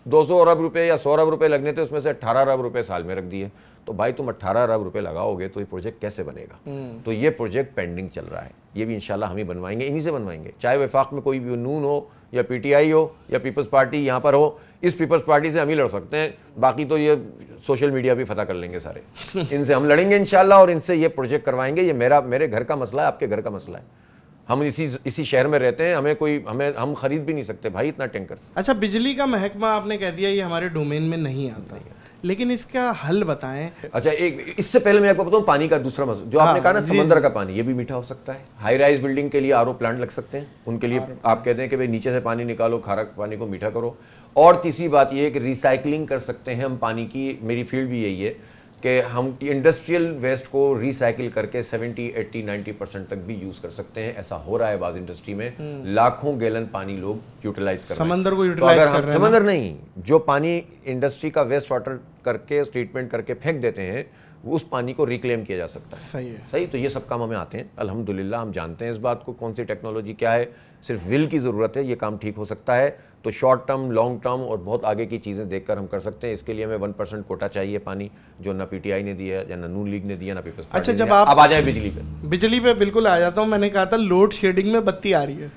200 अरब रुपये या 100 अरब रुपये लगने थे उसमें से 18 अरब रुपए साल में रख दिए तो भाई तुम 18 अरब रुपये लगाओगे तो ये प्रोजेक्ट कैसे बनेगा हम्म। तो ये प्रोजेक्ट पेंडिंग चल रहा है ये भी इन हम ही बनवाएंगे इन्हीं से बनवाएंगे चाहे वफाक में कोई भी नून हो या पीटीआई हो या पीपल्स पार्टी यहाँ पर हो इस पीपल्स पार्टी से हम ही लड़ सकते हैं बाकी तो ये सोशल मीडिया भी फतह कर लेंगे सारे इनसे हम लड़ेंगे इन और इनसे ये प्रोजेक्ट करवाएंगे ये मेरा मेरे घर का मसला है आपके घर का मसला है हम इसी इसी शहर में रहते हैं हमें कोई हमें हम खरीद भी नहीं सकते भाई इतना टैंकर अच्छा बिजली का महकमा आपने कह दिया ये हमारे डोमेन में नहीं आता है लेकिन इसका हल बताएं अच्छा एक इससे पहले मैं आपको बताऊं पानी का दूसरा मसला जो हाँ, आपने कहा ना समंदर का पानी ये भी मीठा हो सकता है हाई राइज बिल्डिंग के लिए आर प्लांट लग सकते हैं उनके लिए आप कहते हैं कि भाई नीचे से पानी निकालो खारा पानी को मीठा करो और तीसरी बात ये कि रिसाइकलिंग कर सकते हैं हम पानी की मेरी फील्ड भी यही है कि हम इंडस्ट्रियल वेस्ट को रिसाइकिल करके 70, 80, 90 परसेंट तक भी यूज कर सकते हैं ऐसा हो रहा है बाज इंडस्ट्री में हम्म। लाखों गैलन पानी लोग यूटिलाइज कर समंदर को यूटिलाइज तो कर रहे हैं समंदर तो नहीं जो पानी इंडस्ट्री का वेस्ट वाटर करके ट्रीटमेंट करके फेंक देते हैं उस पानी को रिक्लेम किया जा सकता है सही है सही तो ये सब काम हमें आते हैं अल्हम्दुलिल्लाह हम जानते हैं इस बात को कौन सी टेक्नोलॉजी क्या है सिर्फ विल की ज़रूरत है ये काम ठीक हो सकता है तो शॉर्ट टर्म लॉन्ग टर्म और बहुत आगे की चीज़ें देखकर हम कर सकते हैं इसके लिए हमें वन परसेंट कोटा चाहिए पानी जो ना पीटीआई ने दिया या ना नून लीग ने दिया ना पीपल्स अच्छा जब आप अब आ जाए बिजली पे बिजली पे बिल्कुल आ जाता हूँ मैंने कहा था लोड शेडिंग में बत्ती आ रही है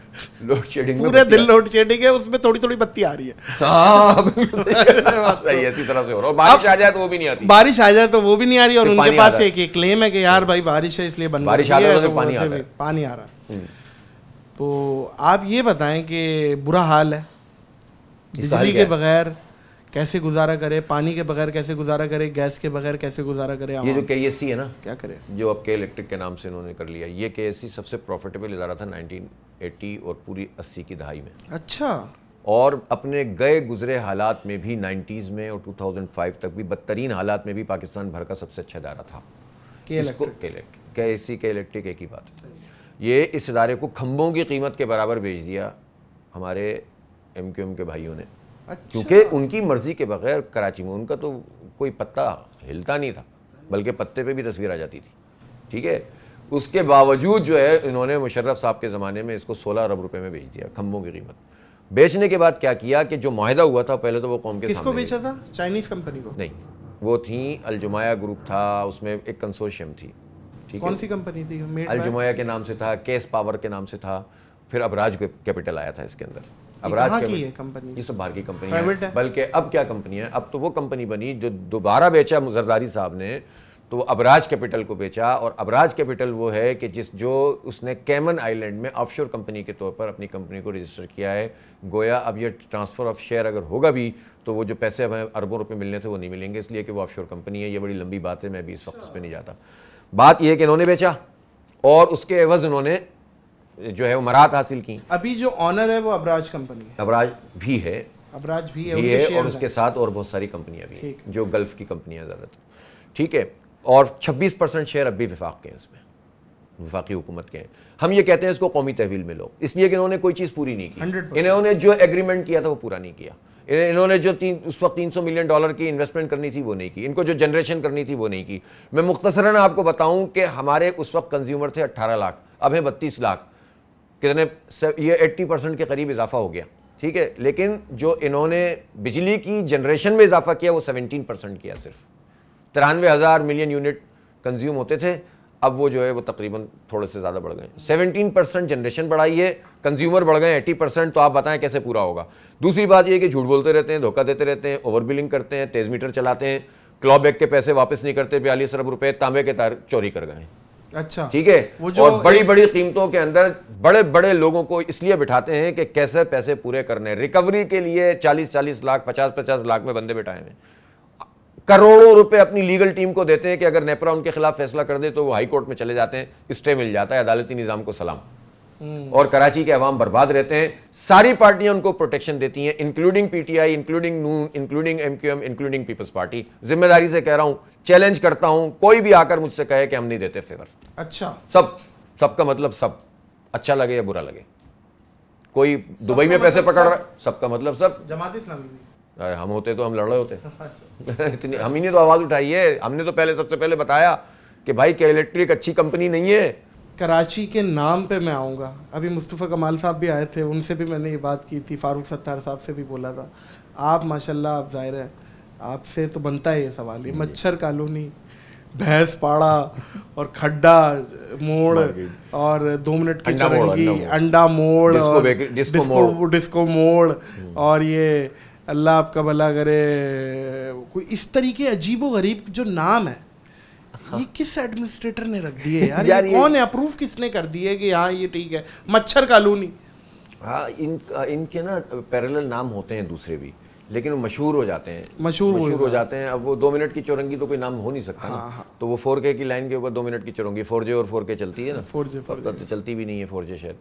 लोड शेडिंग पूरे दिन लोड शेडिंग है उसमें थोड़ी थोड़ी बत्ती आ रही है इसी हाँ, तरह से हो रहा बारिश आ जाए तो वो भी नहीं आती बारिश आ जाए तो वो भी नहीं आ रही और उनके पास एक क्लेम है कि यार भाई बारिश है इसलिए बंद बारिश आ तो तो रही पानी आ रहा है पानी आ रहा है हम्म। तो आप ये बताएं कि बुरा हाल है बिजली के बगैर कैसे गुजारा करे पानी के बगैर कैसे गुजारा करे गैस के बगैर कैसे गुजारा करे ये जो के एस सी है ना क्या करे जो अब के इलेक्ट्रिक के नाम से इन्होंने कर लिया ये के एस सी सबसे प्रॉफिटेबल इदारा था 1980 और पूरी 80 की दहाई में अच्छा और अपने गए गुजरे हालात में भी 90s में और 2005 तक भी बदतरीन हालात में भी पाकिस्तान भर का सबसे अच्छा इदारा था के इलेक्ट्रिक के इलेक्ट्रिक एक ही बात ये इस इदारे को खम्भों की कीमत के बराबर बेच दिया हमारे एम क्यू एम के भाइयों ने अच्छा। क्योंकि उनकी मर्ज़ी के बगैर कराची में उनका तो कोई पत्ता हिलता नहीं था बल्कि पत्ते पे भी तस्वीर आ जाती थी ठीक है उसके बावजूद जो है इन्होंने मुशर्रफ साहब के ज़माने में इसको सोलह अरब रुपये में बेच दिया खम्भों की कीमत बेचने के बाद क्या किया कि जो माहिदा हुआ था पहले तो वो कौम के किसको बेचा था चाइनीज़ कंपनी को नहीं वो थी अलजुमाया ग्रुप था उसमें एक कंसोशियम थी ठीक कौन सी कंपनी थी अलजुमाया के नाम से था केस पावर के नाम से था फिर अब राज कैपिटल आया था इसके अंदर अब राज की है कंपनी ये सब बाहर की कंपनी है बल्कि अब क्या कंपनी है अब तो वो कंपनी बनी जो दोबारा बेचा मुजरदारी साहब ने तो अबराज कैपिटल को बेचा और अबराज कैपिटल वो है कि जिस जो उसने कैमन आइलैंड में ऑफशोर कंपनी के तौर पर अपनी कंपनी को रजिस्टर किया है गोया अब ये ट्रांसफ़र ऑफ शेयर अगर होगा भी तो वो जो पैसे हमें अरबों रुपए मिलने थे वो नहीं मिलेंगे इसलिए कि वो ऑफशोर कंपनी है ये बड़ी लंबी बात है मैं भी इस वक्त उस अच्छा। पर नहीं जाता बात यह है कि इन्होंने बेचा और उसके एवज़ इन्होंने जो है वो मराहत हासिल की अभी जो ऑनर है वो अबराज कंपनी है अबराज भी है अबराज भी है, भी है और उसके साथ और बहुत सारी कंपनियां भी हैं जो गल्फ की कंपनियां तो ठीक है और 26 परसेंट शेयर अब भी विफाक के हैं इसमें विफाकी हुकूमत के हैं हम ये कहते हैं इसको कौमी तहवील में लो इसलिए कि इन्होंने कोई चीज़ पूरी नहीं की इन्होंने जो एग्रीमेंट किया था वो पूरा नहीं किया इन्होंने जो तीन उस वक्त तीन सौ मिलियन डॉलर की इन्वेस्टमेंट करनी थी वो नहीं की इनको जो जनरेशन करनी थी वो नहीं की मैं मुख्तसरा आपको बताऊं कि हमारे उस वक्त कंज्यूमर थे अट्ठारह लाख अब हैं बत्तीस लाख कितने ये 80 परसेंट के करीब इजाफा हो गया ठीक है लेकिन जो इन्होंने बिजली की जनरेशन में इजाफा किया वो 17 परसेंट किया सिर्फ तिरानवे हज़ार मिलियन यूनिट कंज्यूम होते थे अब वो जो है वो तकरीबन थोड़े से ज़्यादा बढ़ गए 17 परसेंट जनरेशन बढ़ाई है कंज्यूमर बढ़ गए 80 परसेंट तो आप बताएं कैसे पूरा होगा दूसरी बात ये कि झूठ बोलते रहते हैं धोखा देते रहते हैं ओवर बिलिंग करते हैं तेज़ मीटर चलाते हैं क्लॉबैक के पैसे वापस नहीं करते बयालीस अरब रुपये तांबे के तार चोरी कर गए अच्छा ठीक है और बड़ी बड़ी कीमतों के अंदर बड़े बड़े लोगों को इसलिए बिठाते हैं कि कैसे पैसे पूरे करने रिकवरी के लिए चालीस चालीस लाख पचास पचास लाख में बंदे बिठाए हैं करोड़ों रुपए अपनी लीगल टीम को देते हैं कि अगर नेपरा उनके खिलाफ फैसला कर दे तो वो हाई कोर्ट में चले जाते हैं स्टे मिल जाता है अदालती निज़ाम को सलाम हम्म। और कराची के अवाम बर्बाद रहते हैं सारी पार्टियां उनको प्रोटेक्शन देती हैं इंक्लूडिंग पीटीआई इंक्लूडिंग नून including MQM including Peoples Party जिम्मेदारी से कह रहा हूं चैलेंज करता हूं कोई भी आकर मुझसे कहे कि हम नहीं देते फेवर अच्छा सब सबका मतलब सब अच्छा लगे या बुरा लगे कोई दुबई में मतलब पैसे पकड़ रहा है सबका मतलब सब जमात इस्लामी अरे हम होते तो हम लड़ रहे होते अच्छा। इतनी हम ही ने तो आवाज़ उठाई है हमने तो पहले सबसे पहले बताया कि भाई क्या इलेक्ट्रिक अच्छी कंपनी नहीं है कराची के नाम पे मैं आऊँगा अभी मुस्तफ़ा कमाल साहब भी आए थे उनसे भी मैंने ये बात की थी फारूक सत्तार साहब से भी बोला था आप माशाल्लाह आप ज़ाहिर हैं आपसे तो बनता है ये सवाल ये हम्म। मच्छर कॉलोनी भैंस पाड़ा और खड्डा मोड़ और दो मिनट की चरंगी अंडा मोड़ और डिस्को डिस्को मोड़ हम्म। और ये अल्लाह आपका भला करे कोई इस तरीके अजीबो गरीब जो नाम है ये हाँ। किस एडमिनिस्ट्रेटर ने रख दिए यार, यार ये, ये कौन है अप्रूव किसने कर दिए कि हाँ ये ठीक है मच्छर कॉलोनी हाँ इन इनके ना पैरेलल नाम होते हैं दूसरे भी लेकिन वो मशहूर हो जाते हैं मशहूर मशहूर हो जाते हैं अब वो दो मिनट की चौरंगी तो कोई नाम हो नहीं सकता हाँ, ना हाँ। तो वो फोर के की लाइन के ऊपर दो मिनट की चौरंगी फोर जे और फोर के चलती है ना फोर जे फोर तो चलती भी नहीं है फोर जे शायद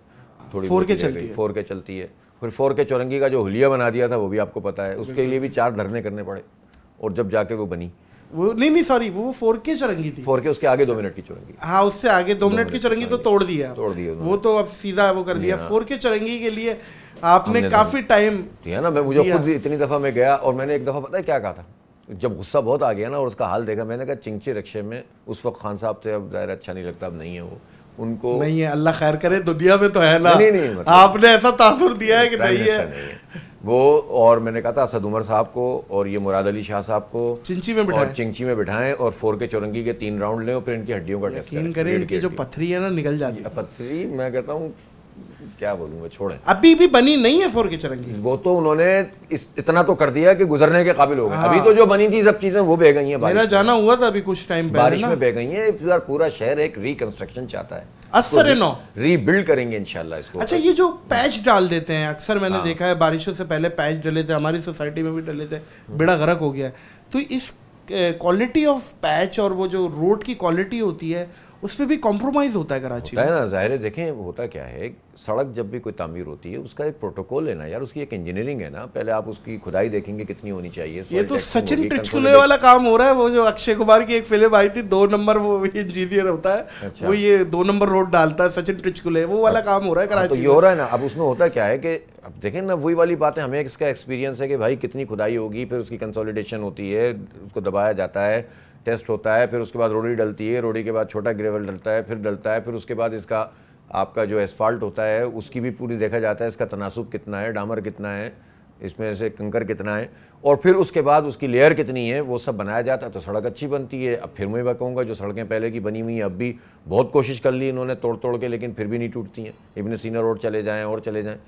थोड़ी फोर के चलती है फोर के चलती है फिर फोर के चौरंगी का जो हुलिया बना दिया था वो भी आपको पता है उसके लिए भी चार धरने करने पड़े और जब जाके वो बनी वो नहीं नहीं सॉरी वो फोर के चुरंगी थी फोर के उसके आगे दो मिनट की चुरंगी हाँ उससे आगे दो, दो मिनट की चुरंगी तो तोड़ दिया तोड़ दिया वो तो अब सीधा वो कर दिया हाँ। फोर के चुरंगी के लिए आपने काफी टाइम तो दिया ना मैं मुझे खुद इतनी दफा मैं गया और मैंने एक दफा पता है क्या कहा था जब गुस्सा बहुत आ गया ना और उसका हाल देखा मैंने कहा चिंचे रक्शे में उस वक्त खान साहब से अब जाहिर अच्छा नहीं लगता अब नहीं है वो उनको नहीं है अल्लाह खैर करे दुनिया में तो है ना नहीं नहीं मतलब आपने ऐसा तासुर दिया है कि नहीं नहीं है वो और मैंने कहा था असद उमर साहब को और ये मुराद अली शाह साहब को चिंची में और चिंची में बिठाएं और फोर के चौरंगी के तीन राउंड लें और फिर इनकी हड्डियों का टेस्ट करें इनकी जो पथरी है ना निकल जाती है पथरी मैं कहता हूँ क्या बोलूँगा छोड़े अभी भी बनी नहीं है फोर के चरंगी वो तो उन्होंने इस इतना तो कर दिया कि गुजरने के काबिल हो गए हाँ। अभी तो जो बनी थी सब चीजें वो बह गई हैं मेरा जाना हुआ था अभी कुछ टाइम बारिश में बह गई है इस बार पूरा शहर एक रिकंस्ट्रक्शन चाहता है असर तो रीबिल्ड करेंगे इंशाल्लाह इसको अच्छा ये जो पैच डाल देते हैं अक्सर मैंने हाँ। देखा है बारिशों से पहले पैच डले थे हमारी सोसाइटी में भी डले थे बेड़ा गर्क हो गया तो इस क्वालिटी ऑफ पैच और वो जो रोड की क्वालिटी होती है उस पर भी कॉम्प्रोमाइज़ होता है कराची होता है ना ज़ाहिर देखें होता क्या है सड़क जब भी कोई तमीर होती है उसका एक प्रोटोकॉल है ना यार उसकी एक इंजीनियरिंग है ना पहले आप उसकी खुदाई देखेंगे कितनी होनी चाहिए ये तो सचिन पिछले वाला काम हो रहा है वो जो अक्षय कुमार की एक फिल्म आई थी दो नंबर वो इंजीनियर होता है अच्छा। वो ये दो नंबर रोड डालता है सचिन पिछकुले वो वाला काम हो रहा है तो कराची ये हो रहा है ना अब उसमें होता क्या है कि अब देखें ना वही वाली बात है हमें इसका एक्सपीरियंस है कि भाई कितनी खुदाई होगी फिर उसकी कंसोलिडेशन होती है उसको दबाया जाता है टेस्ट होता है फिर उसके बाद रोड़ी डलती है रोड़ी के बाद छोटा ग्रेवल डलता है फिर डलता है फिर उसके बाद इसका आपका जो एसफाल्ट होता है उसकी भी पूरी देखा जाता है इसका तनासब कितना है डामर कितना है इसमें से कंकर कितना है और फिर उसके बाद उसकी लेयर कितनी है वो सब बनाया जाता है तो सड़क अच्छी बनती है अब फिर मैं कहूँगा जो सड़कें पहले की बनी हुई हैं अब भी बहुत कोशिश कर ली इन्होंने तोड़ तोड़ के लेकिन फिर भी नहीं टूटती हैं इबन सीना रोड चले जाएँ और चले जाएँ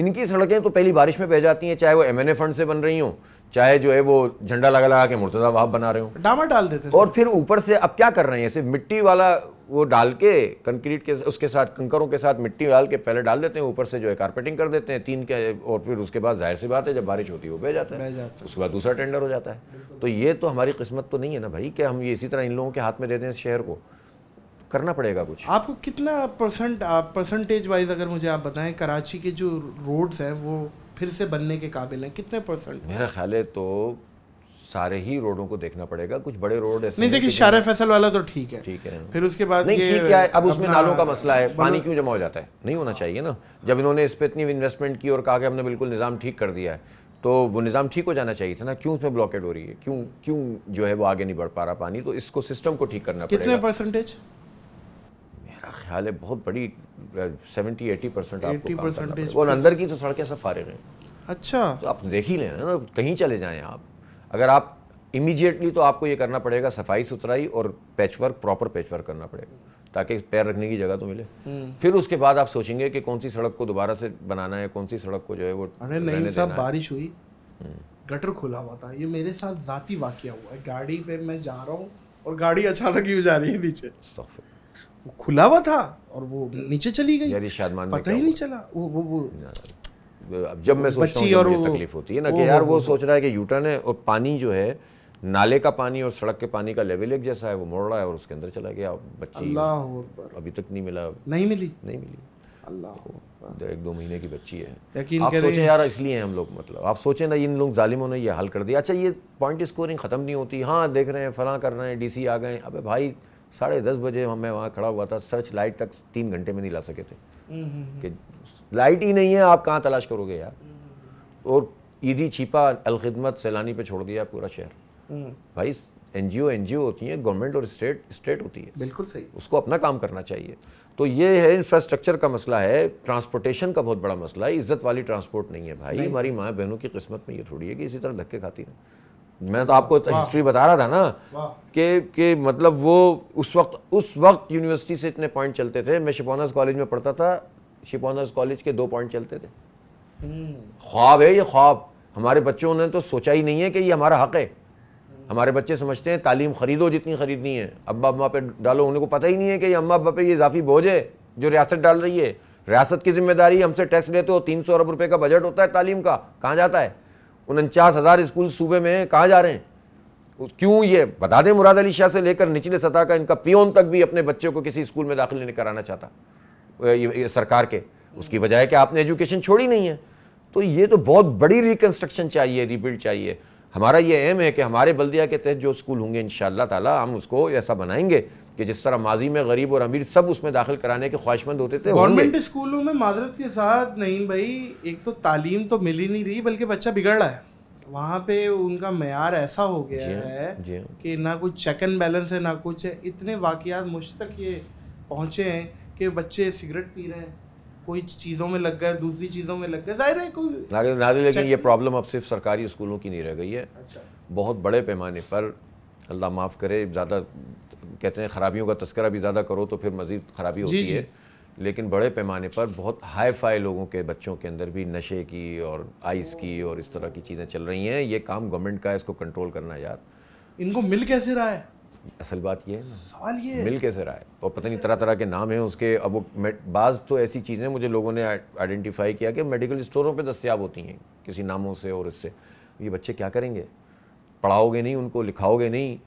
इनकी सड़कें तो पहली बारिश में बह जाती हैं चाहे वो एम फंड से बन रही हों चाहे जो है वो झंडा लगा लगा के मुर्तजा वहाब बना रहे हो डामा डाल देते और फिर ऊपर से अब क्या कर रहे हैं सिर्फ मिट्टी वाला वो डाल के कंक्रीट के उसके साथ कंकरों के साथ मिट्टी डाल के पहले डाल देते हैं ऊपर से जो है कारपेटिंग कर देते हैं तीन के और फिर उसके बाद जाहिर सी बात है जब बारिश होती है वो बह जाता है जाता उसके बाद दूसरा टेंडर हो जाता है तो ये तो हमारी किस्मत तो नहीं है ना भाई कि हम ये इसी तरह इन लोगों के हाथ में दे दें इस शहर को करना पड़ेगा कुछ आपको कितना परसेंट परसेंटेज वाइज अगर मुझे आप बताएं कराची के जो रोड्स हैं वो फिर से बनने के काबिल हैं कितने परसेंट मेरा ख्याल है तो सारे ही रोडों को देखना पड़ेगा कुछ बड़े रोड ऐसे नहीं देखिए शारे फैसल वाला तो ठीक है ठीक है फिर उसके बाद नहीं ठीक क्या है अब उसमें नालों का मसला है पानी क्यों जमा हो जाता है नहीं होना चाहिए ना जब इन्होंने इस पर इतनी इन्वेस्टमेंट की और कहा कि हमने बिल्कुल निज़ाम ठीक कर दिया है तो वो निज़ाम ठीक हो जाना चाहिए था ना क्यों उसमें ब्लॉकेट हो रही है क्यों क्यों जो है वो आगे नहीं बढ़ पा रहा पानी तो इसको सिस्टम को ठीक करना कितने परसेंटेज ख्याल है बहुत बड़ी seventy eighty percent eighty percentage और अंदर की तो सड़कें सब फारे हैं अच्छा तो आप देख ही लेना ना कहीं चले जाएं आप अगर आप इमीजिएटली तो आपको ये करना पड़ेगा सफाई सुथराई और पैचवर्क प्रॉपर पैचवर्क करना पड़ेगा ताकि पैर रखने की जगह तो मिले हम्म। फिर उसके बाद आप सोचेंगे कि कौन सी सड़क को दोबारा से बनाना है कौन सी सड़क को जो है वो नहीं सब बारिश हुई हम्म। गटर खुला हुआ था ये मेरे साथ जाती वाक्य हुआ है गाड़ी पे मैं जा रहा हूँ और गाड़ी अचानक ही जा रही है नीचे वो खुला हुआ था और वो हम्म। नीचे चली गई पता ही नहीं चला वो वो वो अब जब मैं सोचता हूँ और तकलीफ होती है ना कि यार वो सोच रहा है कि यूटर्न है और पानी जो है नाले का पानी और सड़क के पानी का लेवल एक जैसा है वो मोड़ रहा है और उसके अंदर चला गया बच्ची अभी तक नहीं मिला नहीं मिली नहीं मिली अल्लाह तो एक दो महीने की बच्ची है यकीन आप सोचें यार इसलिए हम लोग मतलब आप सोचें ना इन लोग जालिमों ने ये हल कर दिया अच्छा ये पॉइंट स्कोरिंग ख़त्म नहीं होती हाँ देख रहे हैं फला कर रहे हैं डीसी आ गए अबे भाई साढ़े दस बजे हमें वहाँ खड़ा हुआ था सर्च लाइट तक तीन घंटे में नहीं ला सके थे हम्म, हम्म, हम्म। कि लाइट ही नहीं है आप कहाँ तलाश करोगे यार और ईदी छिपा अलखदमत सैलानी पे छोड़ दिया पूरा शहर भाई N G O N G ओ होती हैं गवर्नमेंट और स्टेट स्टेट होती है बिल्कुल सही उसको अपना काम करना चाहिए तो ये है इंफ्रास्ट्रक्चर का मसला है ट्रांसपोर्टेशन का बहुत बड़ा मसला है इज्जत वाली ट्रांसपोर्ट नहीं है भाई हमारी माँ बहनों की किस्मत में ये थोड़ी है कि इसी तरह धक्के खाती रहे मैं तो आपको हिस्ट्री बता रहा था ना कि कि मतलब वो उस वक्त उस वक्त यूनिवर्सिटी से इतने पॉइंट चलते थे मैं शिपोनर्स कॉलेज में पढ़ता था शिपोनर्स कॉलेज के दो पॉइंट चलते थे हम्म। ख्वाब है ये ख्वाब हमारे बच्चों ने तो सोचा ही नहीं है कि ये हमारा हक है हम्म। हमारे बच्चे समझते हैं तालीम खरीदो जितनी खरीदनी है अब्बा अम्मा पे डालो उन्हें को पता ही नहीं है कि ये अम्मा अब्बा पे ये इजाफी बोझ है जो रियासत डाल रही है रियासत की जिम्मेदारी हमसे टैक्स लेते हो तीन सौ अरब रुपये का बजट होता है तालीम का कहाँ जाता है उनचास हज़ार स्कूल सूबे में कहाँ जा रहे हैं क्यों ये बता दें मुराद अली शाह से लेकर निचले सतह का इनका पियोन तक भी अपने बच्चों को किसी स्कूल में दाखिल नहीं कराना चाहता सरकार के उसकी वजह है कि आपने एजुकेशन छोड़ी नहीं है तो ये तो बहुत बड़ी रिकन्स्ट्रक्शन चाहिए रिबिल्ड चाहिए हमारा ये एम है कि हमारे बल्दिया के तहत जो स्कूल होंगे इन ताला हम उसको ऐसा बनाएंगे कि जिस तरह माजी में गरीब और अमीर सब उसमें दाखिल कराने के ख्वाहिशमंद होते थे गवर्नमेंट स्कूलों में माजरत के साथ नहीं भाई एक तो तालीम तो मिल ही नहीं रही बल्कि बच्चा बिगड़ रहा है वहाँ पे उनका मैार ऐसा हो गया जी, हाँ, है जी, हाँ। कि ना कुछ चेक एंड बैलेंस है ना कुछ है इतने वाकियात मुझ तक ये पहुँचे हैं कि बच्चे सिगरेट पी रहे हैं कोई चीज़ों में लग गए दूसरी चीज़ों में लग गए जाहिर है कोई ना लेकिन ये प्रॉब्लम अब सिर्फ सरकारी स्कूलों की नहीं रह गई है अच्छा। बहुत बड़े पैमाने पर अल्लाह माफ़ करे ज़्यादा कहते हैं खराबियों का तस्करा भी ज़्यादा करो तो फिर मज़ीद खराबी होती है लेकिन बड़े पैमाने पर बहुत हाई फाई लोगों के बच्चों के अंदर भी नशे की और आइस की और इस तरह की चीज़ें चल रही हैं ये काम गवर्नमेंट का है इसको कंट्रोल करना यार इनको मिल कैसे रहा है असल बात ये है ना सवाल ये मिल कैसे रहा है और पता नहीं तरह तरह के नाम हैं उसके अब वो बाज़ तो ऐसी चीज़ें मुझे लोगों ने आइडेंटिफाई किया कि मेडिकल स्टोरों पर दस्तियाब होती हैं किसी नामों से और इससे ये बच्चे क्या करेंगे पढ़ाओगे नहीं उनको लिखाओगे नहीं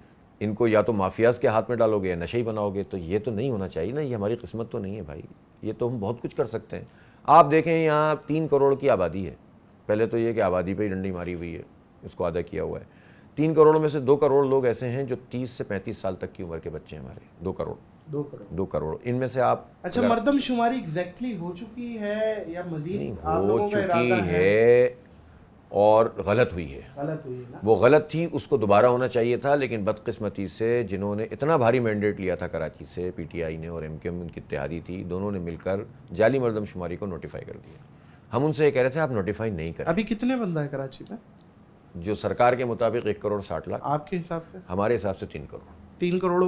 इनको या तो माफियाज़ के हाथ में डालोगे या नशे ही बनाओगे तो ये तो नहीं होना चाहिए ना ये हमारी किस्मत तो नहीं है भाई ये तो हम बहुत कुछ कर सकते हैं आप देखें यहाँ तीन करोड़ की आबादी है पहले तो ये कि आबादी पर ही डंडी मारी हुई है इसको अदा किया हुआ है तीन करोड़ में से दो करोड़ लोग ऐसे हैं जो तीस से पैंतीस साल तक की उम्र के बच्चे हैं हमारे दो करोड़ दो करोड़ दो करोड़ इनमें से आप अच्छा मर्दमशुमारी एग्जैक्टली हो चुकी है या मजीद हो चुकी है और गलत हुई है गलत हुई है ना? वो गलत थी उसको दोबारा होना चाहिए था लेकिन बदकिस्मती से जिन्होंने इतना भारी मैंडेट लिया था कराची से पीटीआई ने और एमकेएम उनकी इत्यादी थी दोनों ने मिलकर जाली मरदमशुमारी को नोटिफाई कर दिया हम उनसे ये कह रहे थे आप नोटिफाई नहीं करें अभी कितने बंदा है कराची में जो सरकार के मुताबिक एक करोड़ साठ लाख आपके हिसाब से हमारे हिसाब से तीन करोड़ तीन crore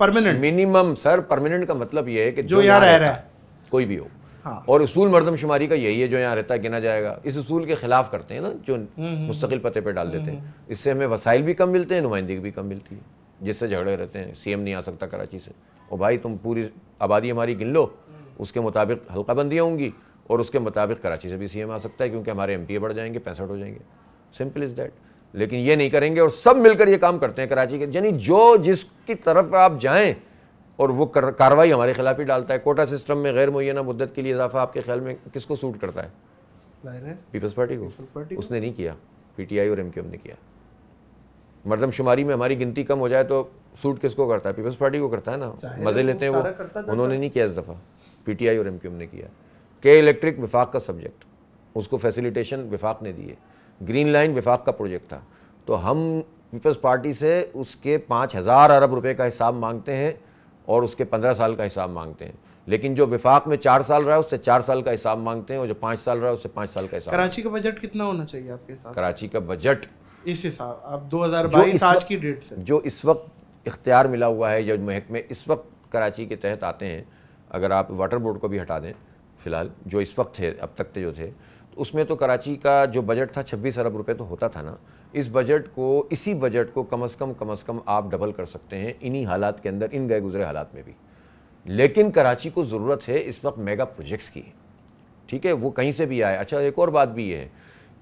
permanent minimum sir permanent का मतलब ये है कि जो, जो यहाँ रह रहा है कोई भी हो हाँ। और असूल मरदमशुमारी का यही है जो यहाँ रहता गिना जाएगा इस असूल के खिलाफ करते हैं ना जो हम्म, हम्म। मुस्तकिल पते पर डाल देते हैं हम्म, इससे हमें वसाइल भी कम मिलते हैं नुमाइंदगी भी कम मिलती है जिससे झगड़े रहते हैं सी एम नहीं आ सकता कराची से और भाई तुम पूरी आबादी हमारी गिन लो उसके मुताबिक हल्का बंदियाँ होंगी और उसके मुताबिक कराची से भी सी एम आ सकता है क्योंकि हमारे एम पी ए बढ़ जाएंगे पैंसठ हो जाएंगे सिंपल इज़ दैट लेकिन ये नहीं करेंगे और सब मिलकर ये काम करते हैं कराची के यानी जो जिसकी तरफ आप जाएँ और वो कार्रवाई हमारे खिलाफ ही डालता है कोटा सिस्टम में गैर मुना मुद्दत के लिए इजाफा आपके ख्याल में किसको सूट करता है पीपल्स पार्टी को उसने नहीं किया पीटीआई और एम ने किया मरदमशुमारी में हमारी गिनती कम हो जाए तो सूट किसको करता है पीपल्स पार्टी को करता है ना मज़े लेते हैं वो उन्होंने नहीं किया इस दफ़ा पीटीआई और एम ने किया के इलेक्ट्रिक विफाक का सब्जेक्ट उसको फैसिलिटेशन विफाक ने दिए ग्रीन लाइन विफाक का प्रोजेक्ट था तो हम पीपल्स पार्टी से उसके पाँच हज़ार अरब रुपये का हिसाब मांगते हैं और उसके पंद्रह साल का हिसाब मांगते हैं लेकिन जो विफाक में चार साल रहा है उससे चार साल का हिसाब मांगते हैं और जो पाँच साल रहा है उससे पाँच साल का हिसाब कराची का बजट कितना होना चाहिए आपके हिसाब कराची का बजट इस हिसाब आप दो हज़ार बाईस आज की डेट से जो इस वक्त इख्तियार मिला हुआ है जो महकमे इस वक्त कराची के तहत आते हैं अगर आप वाटर बोर्ड को भी हटा दें फिलहाल जो इस वक्त थे अब तक थे जो थे तो उसमें तो कराची का जो बजट था छब्बीस अरब रुपये तो होता था ना इस बजट को इसी बजट को कम से कम कम से कम आप डबल कर सकते हैं इन्हीं हालात के अंदर इन गए गुजरे हालात में भी लेकिन कराची को ज़रूरत है इस वक्त मेगा प्रोजेक्ट्स की ठीक है वो कहीं से भी आए अच्छा एक और बात भी ये है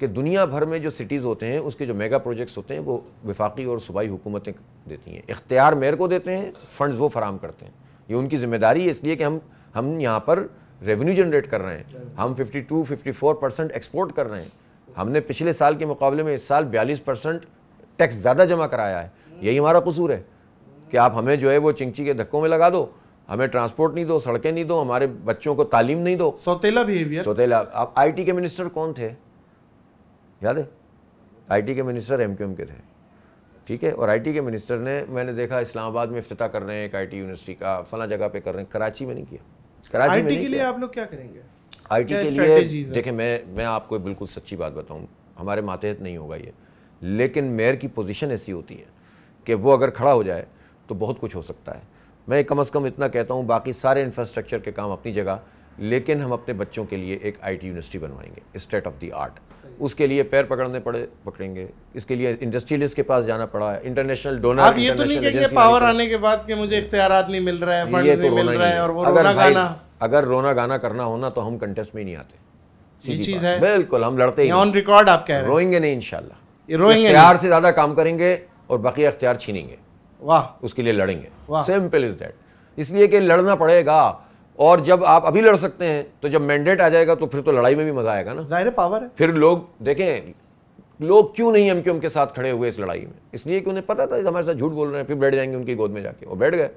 कि दुनिया भर में जो सिटीज़ होते हैं उसके जो मेगा प्रोजेक्ट्स होते हैं वो विफाक़ी और सूबाई हुकूमतें देती हैं इख्तियार मेयर को देते हैं फ़ंड्स वो फराम करते हैं ये उनकी ज़िम्मेदारी है इसलिए कि हम हम यहाँ पर रेवेन्यू जनरेट कर रहे हैं हम 52, 54 परसेंट एक्सपोर्ट कर रहे हैं हमने पिछले साल के मुकाबले में इस साल बयालीस परसेंट टैक्स ज़्यादा जमा कराया है यही हमारा कसूर है कि आप हमें जो है वो चिंची के धक्कों में लगा दो हमें ट्रांसपोर्ट नहीं दो सड़कें नहीं दो हमारे बच्चों को तालीम नहीं दो सौतेला बिहेवियर सौतेला आप आई के मिनिस्टर कौन थे याद है आई के मिनिस्टर एम के थे ठीक है और आईटी के मिनिस्टर ने मैंने देखा इस्लामाबाद में अफ्ताह कर रहे हैं एक आईटी यूनिवर्सिटी का फला जगह पे कर रहे हैं कराची में नहीं किया कराची में के लिए आप लोग क्या करेंगे आईटी के लिए देखिए मैं मैं आपको बिल्कुल सच्ची बात बताऊँ हमारे मातहत नहीं होगा ये लेकिन मेयर की पोजीशन ऐसी होती है कि वो अगर खड़ा हो जाए तो बहुत कुछ हो सकता है मैं कम अज़ कम इतना कहता हूँ बाकी सारे इंफ्रास्ट्रक्चर के काम अपनी जगह लेकिन हम अपने बच्चों के लिए एक आईटी यूनिवर्सिटी बनवाएंगे स्टेट ऑफ द आर्ट उसके लिए पैर पकड़ने पड़े पकड़ेंगे इसके लिए इंडस्ट्रियलिस्ट के पास जाना पड़ा है इंटरनेशनल डोनर आप ये तो नहीं कहेंगे पावर आने के बाद कि मुझे इख्तियार नहीं मिल रहा है फंड तो नहीं मिल रहा है और वो रोना गाना अगर रोना गाना करना होना तो हम कंटेस्ट में नहीं आते चीज है बिल्कुल हम लड़ते ही ऑन रिकॉर्ड आप कह रहे रोएंगे नहीं इनशाला रोएंगे इख्तियार से ज्यादा काम करेंगे और बाकी अख्तियार छीनेंगे वाह उसके लिए लड़ेंगे सिंपल इज डेट इसलिए कि लड़ना पड़ेगा और जब आप अभी लड़ सकते हैं तो जब मैंडेट आ जाएगा तो फिर तो लड़ाई में भी मजा आएगा ना जाहिर पावर है फिर लोग देखें लोग क्यों नहीं एम के साथ खड़े हुए इस लड़ाई में इसलिए कि उन्हें पता था हमारे साथ झूठ बोल रहे हैं फिर बैठ जाएंगे उनकी गोद में जाके वो बैठ गए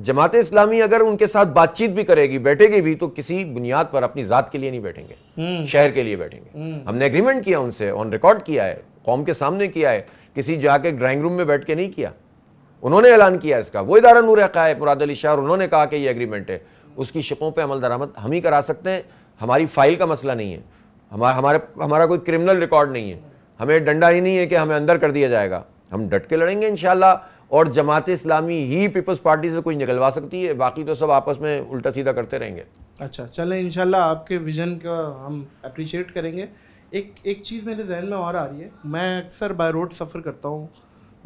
जमात इस्लामी अगर उनके साथ बातचीत भी करेगी बैठेगी भी तो किसी बुनियाद पर अपनी ज़ात के लिए नहीं बैठेंगे हम्म। शहर के लिए बैठेंगे हम्म। हमने एग्रीमेंट किया उनसे ऑन रिकॉर्ड किया है कौम के सामने किया है किसी जाके ड्राइंग रूम में बैठ के नहीं किया उन्होंने ऐलान किया इसका वो इदारा नूर है मुराद अली शाह उन्होंने कहा कि ये एग्रीमेंट है उसकी शिकों पर अमल दरामद हम ही करा सकते हैं हमारी फाइल का मसला नहीं है हमारा हमारे हमारा कोई क्रिमिनल रिकॉर्ड नहीं है हमें डंडा ही नहीं है कि हमें अंदर कर दिया जाएगा हम डट के लड़ेंगे इन और जमात इस्लामी ही पीपल्स पार्टी से कोई निकलवा सकती है बाकी तो सब आपस में उल्टा सीधा करते रहेंगे अच्छा चलें इन आपके विजन का हम अप्रिशिएट करेंगे एक एक चीज़ मेरे जहन में और आ रही है मैं अक्सर बाय रोड सफ़र करता हूँ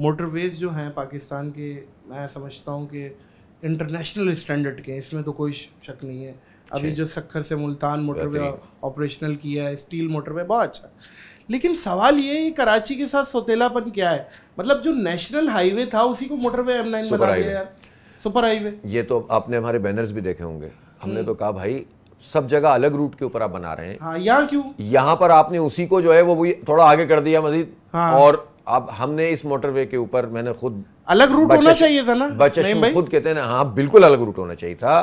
मोटरवेज़ जो हैं पाकिस्तान के मैं समझता हूँ कि इंटरनेशनल स्टैंडर्ड के इसमें तो कोई शक नहीं है अभी जो सखर से मुल्तान मोटरवे ऑपरेशनल किया है स्टील मोटरवे बहुत अच्छा लेकिन सवाल ये है कराची के साथ सौतेलापन क्या है मतलब जो नेशनल हाईवे था उसी को motorway M nine super highway super highway ये तो आपने हमारे बैनर्स भी देखे होंगे हमने हम्म। तो कहा भाई सब जगह अलग रूट के ऊपर आप बना रहे हैं हाँ, यहाँ क्यों यहाँ पर आपने उसी को जो है वो थोड़ा आगे कर दिया मजीद हाँ। और अब हमने इस मोटरवे के ऊपर मैंने खुद अलग रूट होना चाहिए था ना बच्चे खुद कहते हैं ना हाँ बिल्कुल अलग रूट होना चाहिए था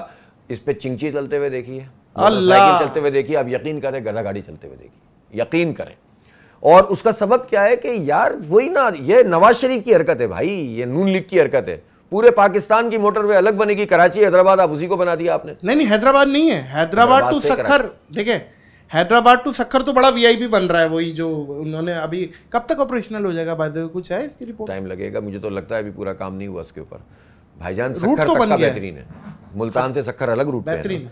इस पे चिंची चलते हुए देखिए अल्लाह चलते हुए देखिए आप यकीन करें गधा गाड़ी चलते हुए देखिए यकीन करें और उसका सबब क्या है कि यार वही ना ये नवाज शरीफ की हरकत है भाई ये नून लीग की हरकत है पूरे पाकिस्तान की मोटरवे अलग बनेगी कराची हैदराबाद आप उसी को बना दिया आपने नहीं नहीं हैदराबाद नहीं है हैदराबाद टू सखर देखे हैदराबाद टू सखर तो बड़ा वीआईपी बन रहा है वही जो उन्होंने अभी कब तक ऑपरेशनल हो जाएगा बाद कुछ है इसकी रिपोर्ट टाइम लगेगा मुझे तो लगता है अभी पूरा काम नहीं हुआ इसके ऊपर भाईजान सखर तो बन बेहतरीन है मुल्तान से सखर अलग रूट बेहतरीन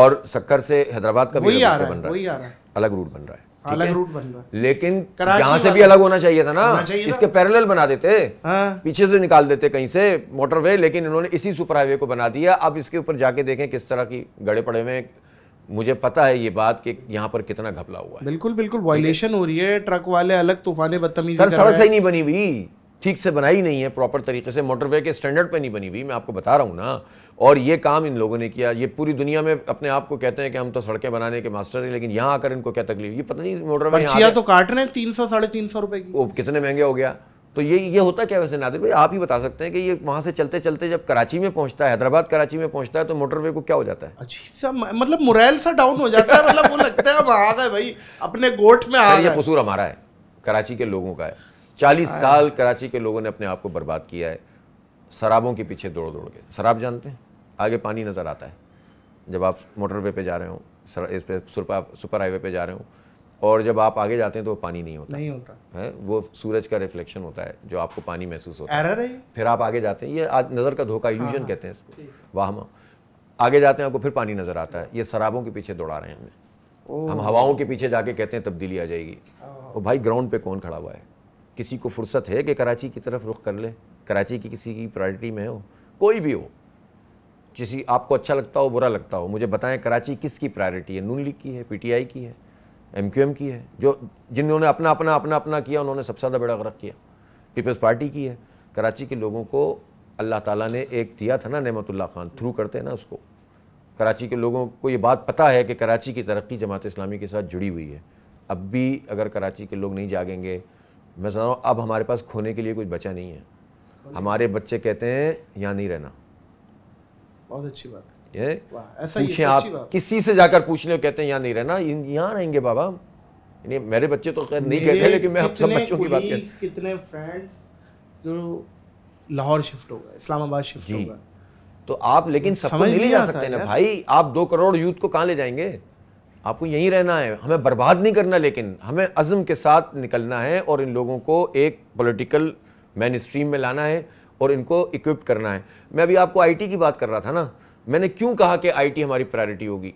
और सखर से हैदराबाद का भी रहा है अलग रूट बन रहा है अलग रूट बन रहा है लेकिन यहाँ से भी अलग होना चाहिए था ना चाहिए इसके पैरल बना देते हाँ। पीछे से निकाल देते कहीं से मोटरवे लेकिन इन्होंने इसी सुपर हाईवे को बना दिया अब इसके ऊपर जाके देखें किस तरह की गड़े पड़े हुए मुझे पता है ये बात कि यहाँ पर कितना घपला हुआ है बिल्कुल बिल्कुल वायलेशन हो रही है ट्रक वाले अलग तूफाने बदतमीजी सड़क सही नहीं बनी हुई ठीक से बनाई नहीं है प्रॉपर तरीके से मोटरवे के स्टैंडर्ड पे नहीं बनी हुई मैं आपको बता रहा हूँ ना और ये काम इन लोगों ने किया ये पूरी दुनिया में अपने आप को कहते हैं कि हम तो सड़कें बनाने के मास्टर हैं लेकिन यहाँ आकर इनको क्या तकलीफ ये पता नहीं मोटरवे तो काट रहे हैं तीन सौ साढ़े तीन सौ रुपये वो कितने महंगे हो गया तो ये ये होता क्या वैसे नादिर भाई आप ही बता सकते हैं कि ये वहाँ से चलते चलते जब कराची में पहुँचता है हैदराबाद कराची में पहुँचता है तो मोटरवे को क्या हो जाता है अजीब सा मतलब मुरैल सा डाउन हो जाता है मतलब वो लगता है आ गए भाई अपने गोट में आ गए कसूर हमारा है कराची के लोगों का है चालीस साल कराची के लोगों ने अपने आप को बर्बाद किया है शराबों के पीछे दौड़ दौड़ के शराब जानते हैं आगे पानी नज़र आता है जब आप मोटरवे पे जा रहे हो इस पे सुपर हाईवे पे जा रहे हो और जब आप आगे जाते हैं तो पानी नहीं होता नहीं होता है वो सूरज का रिफ्लेक्शन होता है जो आपको पानी महसूस होता है फिर आप आगे जाते हैं ये आज नज़र का धोखा इल्यूजन हाँ, कहते हैं इसको वाहमा आगे जाते हैं आपको फिर पानी नज़र आता है ये शराबों के पीछे दौड़ा रहे हैं हमें हम हवाओं के पीछे जाके कहते हैं तब्दीली आ जाएगी हाँ। और भाई ग्राउंड पे कौन खड़ा हुआ है किसी को फुर्सत है कि कराची की तरफ रुख कर ले कराची की किसी की प्रायोरिटी में हो कोई भी हो किसी आपको अच्छा लगता हो बुरा लगता हो मुझे बताएं कराची किसकी प्रायोरिटी है नून लीग की है पीटीआई की है एमक्यूएम की है जो जिन्होंने अपना अपना अपना अपना किया उन्होंने सबसे ज़्यादा बड़ा गर्क किया पीपल्स पार्टी की है कराची के लोगों को अल्लाह ताला ने एक दिया था ना नमतुल्ला खान थ्रू करते हैं ना उसको कराची के लोगों को ये बात पता है कि कराची की तरक्की जमात इस्लामी के साथ जुड़ी हुई है अब भी अगर कराची के लोग नहीं जागेंगे मैं सुना अब हमारे पास खोने के लिए कुछ बचा नहीं है हमारे बच्चे कहते हैं यहाँ नहीं रहना बहुत अच्छी बात ये ऐसा पूछे आप किसी से जाकर पूछ लें कहते हैं यहाँ नहीं रहना यहाँ रहेंगे बाबा नहीं मेरे बच्चे तो खैर नहीं कहते लेकिन मैं सब बच्चों की बात करता कितने फ्रेंड्स जो लाहौर शिफ्ट होगा इस्लामाबाद शिफ्ट होगा तो आप लेकिन सबको नहीं ले जा सकते ना भाई आप दो करोड़ यूथ को कहाँ ले जाएंगे आपको यहीं रहना है हमें बर्बाद नहीं करना लेकिन हमें अज़म के साथ निकलना है और इन लोगों को एक पॉलिटिकल मेन स्ट्रीम में लाना है और इनको इक्विप करना है मैं अभी आपको आईटी की बात कर रहा था ना मैंने क्यों कहा कि आईटी हमारी प्रायोरिटी होगी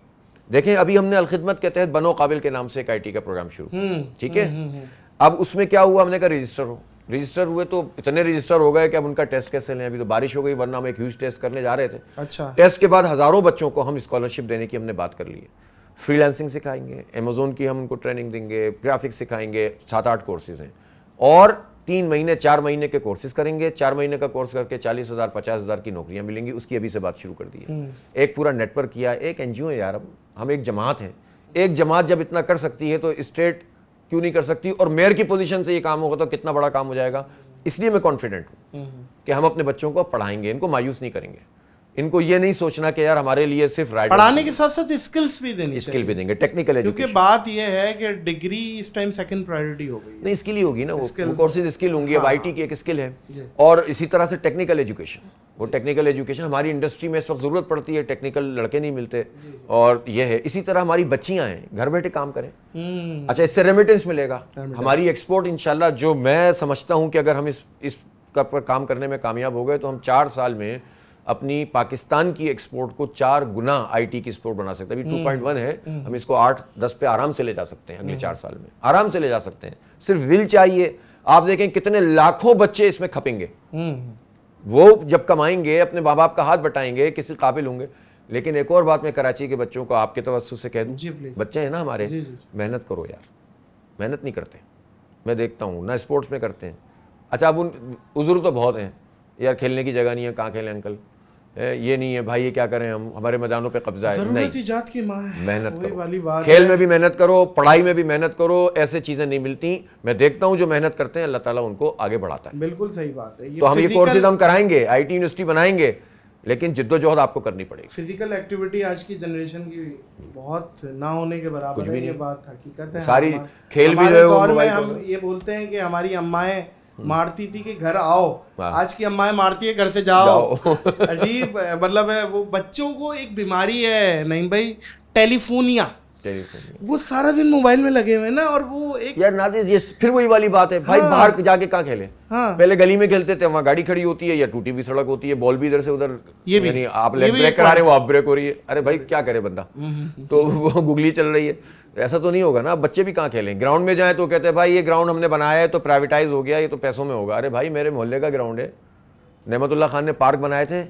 देखें अभी हमने अलखदमत के तहत बनो काबिल के नाम से एक टी का प्रोग्राम शुरू हम्म, ठीक है हम्म, हम्म, अब उसमें क्या हुआ हमने कहा रजिस्टर हो रजिस्टर हुए तो इतने रजिस्टर हो गए कि अब उनका टेस्ट कैसे लें अभी तो बारिश हो गई वरना हम एक ह्यूज टेस्ट करने जा रहे थे अच्छा टेस्ट के बाद हज़ारों बच्चों को हम स्कॉलरशिप देने की हमने बात कर ली है फ्रीलांसिंग सिखाएंगे अमेजोन की हम उनको ट्रेनिंग देंगे ग्राफिक्स सिखाएंगे सात आठ कोर्सेज हैं और तीन महीने चार महीने के कोर्सेज करेंगे चार महीने का कोर्स करके चालीस हज़ार पचास हज़ार की नौकरियां मिलेंगी उसकी अभी से बात शुरू कर दी है हम्म। एक पूरा नेटवर्क किया एक एन है यार हम हम एक जमात हैं एक जमात जब इतना कर सकती है तो स्टेट क्यों नहीं कर सकती और मेयर की पोजीशन से ये काम होगा तो कितना बड़ा काम हो जाएगा इसलिए मैं कॉन्फिडेंट हूँ हम्म। कि हम अपने बच्चों को पढ़ाएंगे इनको मायूस नहीं करेंगे इनको ये नहीं सोचना कि यार हमारे लिए सिर्फ राइट पढ़ाने के साथ साथ स्किल्स भी देनी स्किल भी देंगे टेक्निकल क्योंकि बात ये है कि डिग्री इस टाइम सेकंड प्रायोरिटी हो गई नहीं स्किल ही होगी ना वो कोर्सेज स्किल होंगी अब आईटी हाँ। की एक स्किल है और इसी तरह से टेक्निकल एजुकेशन वो टेक्निकल एजुकेशन हमारी इंडस्ट्री में इस वक्त ज़रूरत पड़ती है टेक्निकल लड़के नहीं मिलते और ये है इसी तरह हमारी बच्चियां हैं घर बैठे काम करें हम्म। अच्छा इससे रेमिटेंस मिलेगा हमारी एक्सपोर्ट इंशाल्लाह जो मैं समझता हूँ कि अगर हम इस इस पर काम करने में कामयाब हो गए तो हम चार साल में अपनी पाकिस्तान की एक्सपोर्ट को चार गुना आईटी की एक्सपोर्ट बना सकते हैं अभी टू पॉइंट वन है हम्म। हम इसको आठ दस पे आराम से ले जा सकते हैं अगले हम्म। चार साल में आराम से ले जा सकते हैं सिर्फ विल चाहिए आप देखें कितने लाखों बच्चे इसमें खपेंगे हम्म। वो जब कमाएंगे अपने माँ बाप का हाथ बटाएंगे किसी काबिल होंगे लेकिन एक और बात मैं कराची के बच्चों को आपके तवस्त से कह दूँ बच्चे हैं ना हमारे मेहनत करो यार मेहनत नहीं करते मैं देखता हूँ ना स्पोर्ट्स में करते हैं अच्छा अब उन उज़ुर तो बहुत हैं यार खेलने की जगह नहीं है कहाँ खेलें अंकल ये नहीं है भाई ये क्या करें हम हमारे मैदानों पे कब्जा है नहीं जात की माँ है मेहनत करो वाली बात खेल में भी मेहनत करो पढ़ाई में भी मेहनत करो ऐसे चीज़ें नहीं मिलती मैं देखता हूँ जो मेहनत करते हैं अल्लाह ताला उनको आगे बढ़ाता है बिल्कुल सही बात है तो हम ये कोर्सेज हम कराएंगे आई यूनिवर्सिटी बनाएंगे लेकिन जिद्दोजहद आपको करनी पड़ेगी फिजिकल एक्टिविटी आज की जनरेशन की बहुत ना होने के बराबर कुछ भी ये बात हकीकत है सारी खेल भी जो है हम ये बोलते हैं कि हमारी अम्माएं हम्म। मारती थी कि घर आओ आज की अम्माएं मारती है घर से जाओ, जाओ। अजीब मतलब है वो बच्चों को एक बीमारी है नहीं भाई टेलीफोनिया वो सारा दिन मोबाइल में लगे हुए ना और वो एक यार ना ये फिर वही वाली बात है भाई हाँ। बाहर जाके कहाँ खेले हाँ। पहले गली में खेलते थे वहाँ गाड़ी खड़ी होती है या टूटी हुई सड़क होती है बॉल भी इधर से उधर ये भी आप ब्रेक करा रहे हो आप ब्रेक हो रही है अरे भाई हम्म। क्या करे बंदा हम्म। तो वो गुगली चल रही है ऐसा तो नहीं होगा ना बच्चे भी कहाँ खेलें ग्राउंड में जाएँ तो कहते हैं भाई ये ग्राउंड हमने बनाया है तो प्राइवेटाइज हो गया ये तो पैसों में होगा अरे भाई मेरे मोहल्ले का ग्राउंड है नमतुल्ला खान ने पार्क बनाए थे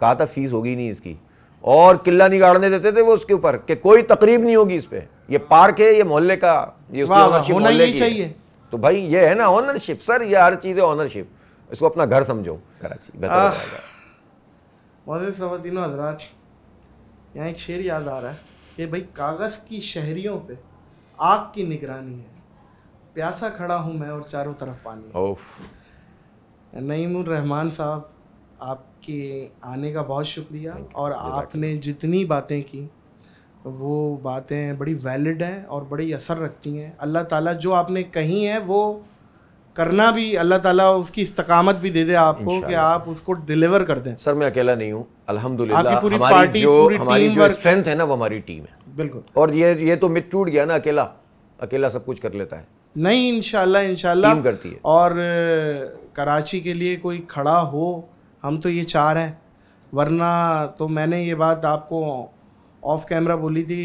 कहा था फीस होगी नहीं इसकी और किला नहीं गाड़ने देते थे वो उसके ऊपर कि कोई तकरीब नहीं होगी इस पर ये पार्क है ये मोहल्ले का ये चाहिए तो भाई ये है ना ऑनरशिप सर ये हर चीज़ है ऑनरशिप इसको अपना घर समझो कराची बेहतर हजरात यहाँ एक शेर याद आ रहा है कि भाई कागज़ की शहरियों पे आग की निगरानी है प्यासा खड़ा हूँ मैं और चारों तरफ पानी ओफ रहमान साहब आपके आने का बहुत शुक्रिया और आपने जितनी बातें की वो बातें बड़ी वैलिड हैं और बड़ी असर रखती हैं अल्लाह ताला जो आपने कही हैं वो करना भी अल्लाह ताला उसकी इस्तकामत भी दे दे आपको कि आप उसको डिलीवर कर दें सर मैं अकेला नहीं हूँ अल्हम्दुलिल्लाह पूरी पार्टी, जो पूरी हमारी जो स्ट्रेंथ है ना वो हमारी टीम है बिल्कुल और ये ये तो मिट टूट गया ना अकेला अकेला सब कुछ कर लेता है नहीं इनशाला इनशाला करती है और कराची के लिए कोई खड़ा हो हम तो ये चाह रहे हैं वरना तो मैंने ये बात आपको ऑफ कैमरा बोली थी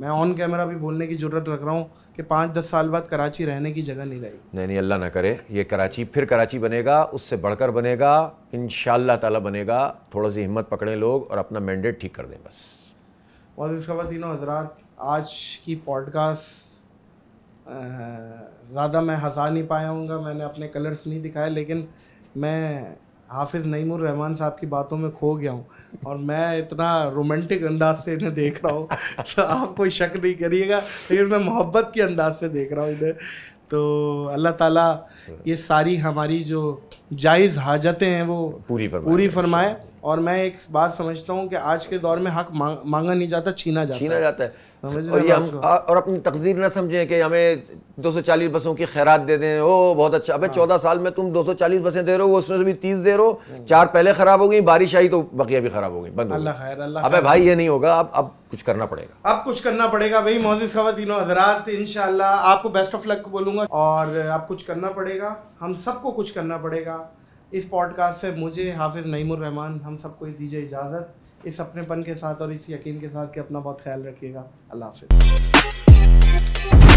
मैं ऑन कैमरा भी बोलने की ज़रूरत रख रहा हूँ कि पाँच दस साल बाद कराची रहने की जगह नहीं रहेगी नहीं नहीं अल्लाह ना करे ये कराची फिर कराची बनेगा उससे बढ़कर बनेगा इन ताला बनेगा थोड़ा सी हिम्मत पकड़ें लोग और अपना मैंडेट ठीक कर दें बस और इस बाद तीनों हजरात आज की पॉडकास्ट ज़्यादा मैं हंसा नहीं पाया हूँ मैंने अपने कलर्स नहीं दिखाए लेकिन मैं हाफिज नईमुर रहमान साहब की बातों में खो गया हूँ और मैं इतना रोमांटिक अंदाज से इन्हें देख रहा हूँ तो आप कोई शक नहीं करिएगा लेकिन मैं मोहब्बत के अंदाज से देख रहा हूँ इन्हें तो अल्लाह ताला ये सारी हमारी जो जायज़ हाजतें हैं वो पूरी फर्माए पूरी फरमाए और मैं एक बात समझता हूँ कि आज के दौर में हक मांगा नहीं जाता छीना जाता छीना जाता है और ये हम और अपनी तकदीर ना समझें कि हमें 240 बसों की खैरात दे दें ओ बहुत अच्छा अबे हाँ। चौदह हाँ। साल में तुम 240 बसें दे रहे हो उसमें से भी तीस दे रहे हो हम्म। चार पहले ख़राब हो गई बारिश आई तो बकिया भी ख़राब हो गई बंद अल्लाह खैर अल्लाह अबे भाई ये नहीं होगा अब अब कुछ करना पड़ेगा अब कुछ करना पड़ेगा वही मोजिज खातिन हजरात इन आपको बेस्ट ऑफ लक बोलूँगा और आप कुछ करना पड़ेगा हम सबको कुछ करना पड़ेगा इस पॉडकास्ट से मुझे हाफिज़ नईमान हम सबको दीजिए इजाज़त इस अपनेपन के साथ और इस यकीन के साथ कि अपना बहुत ख्याल रखिएगा अल्लाह हाफिज़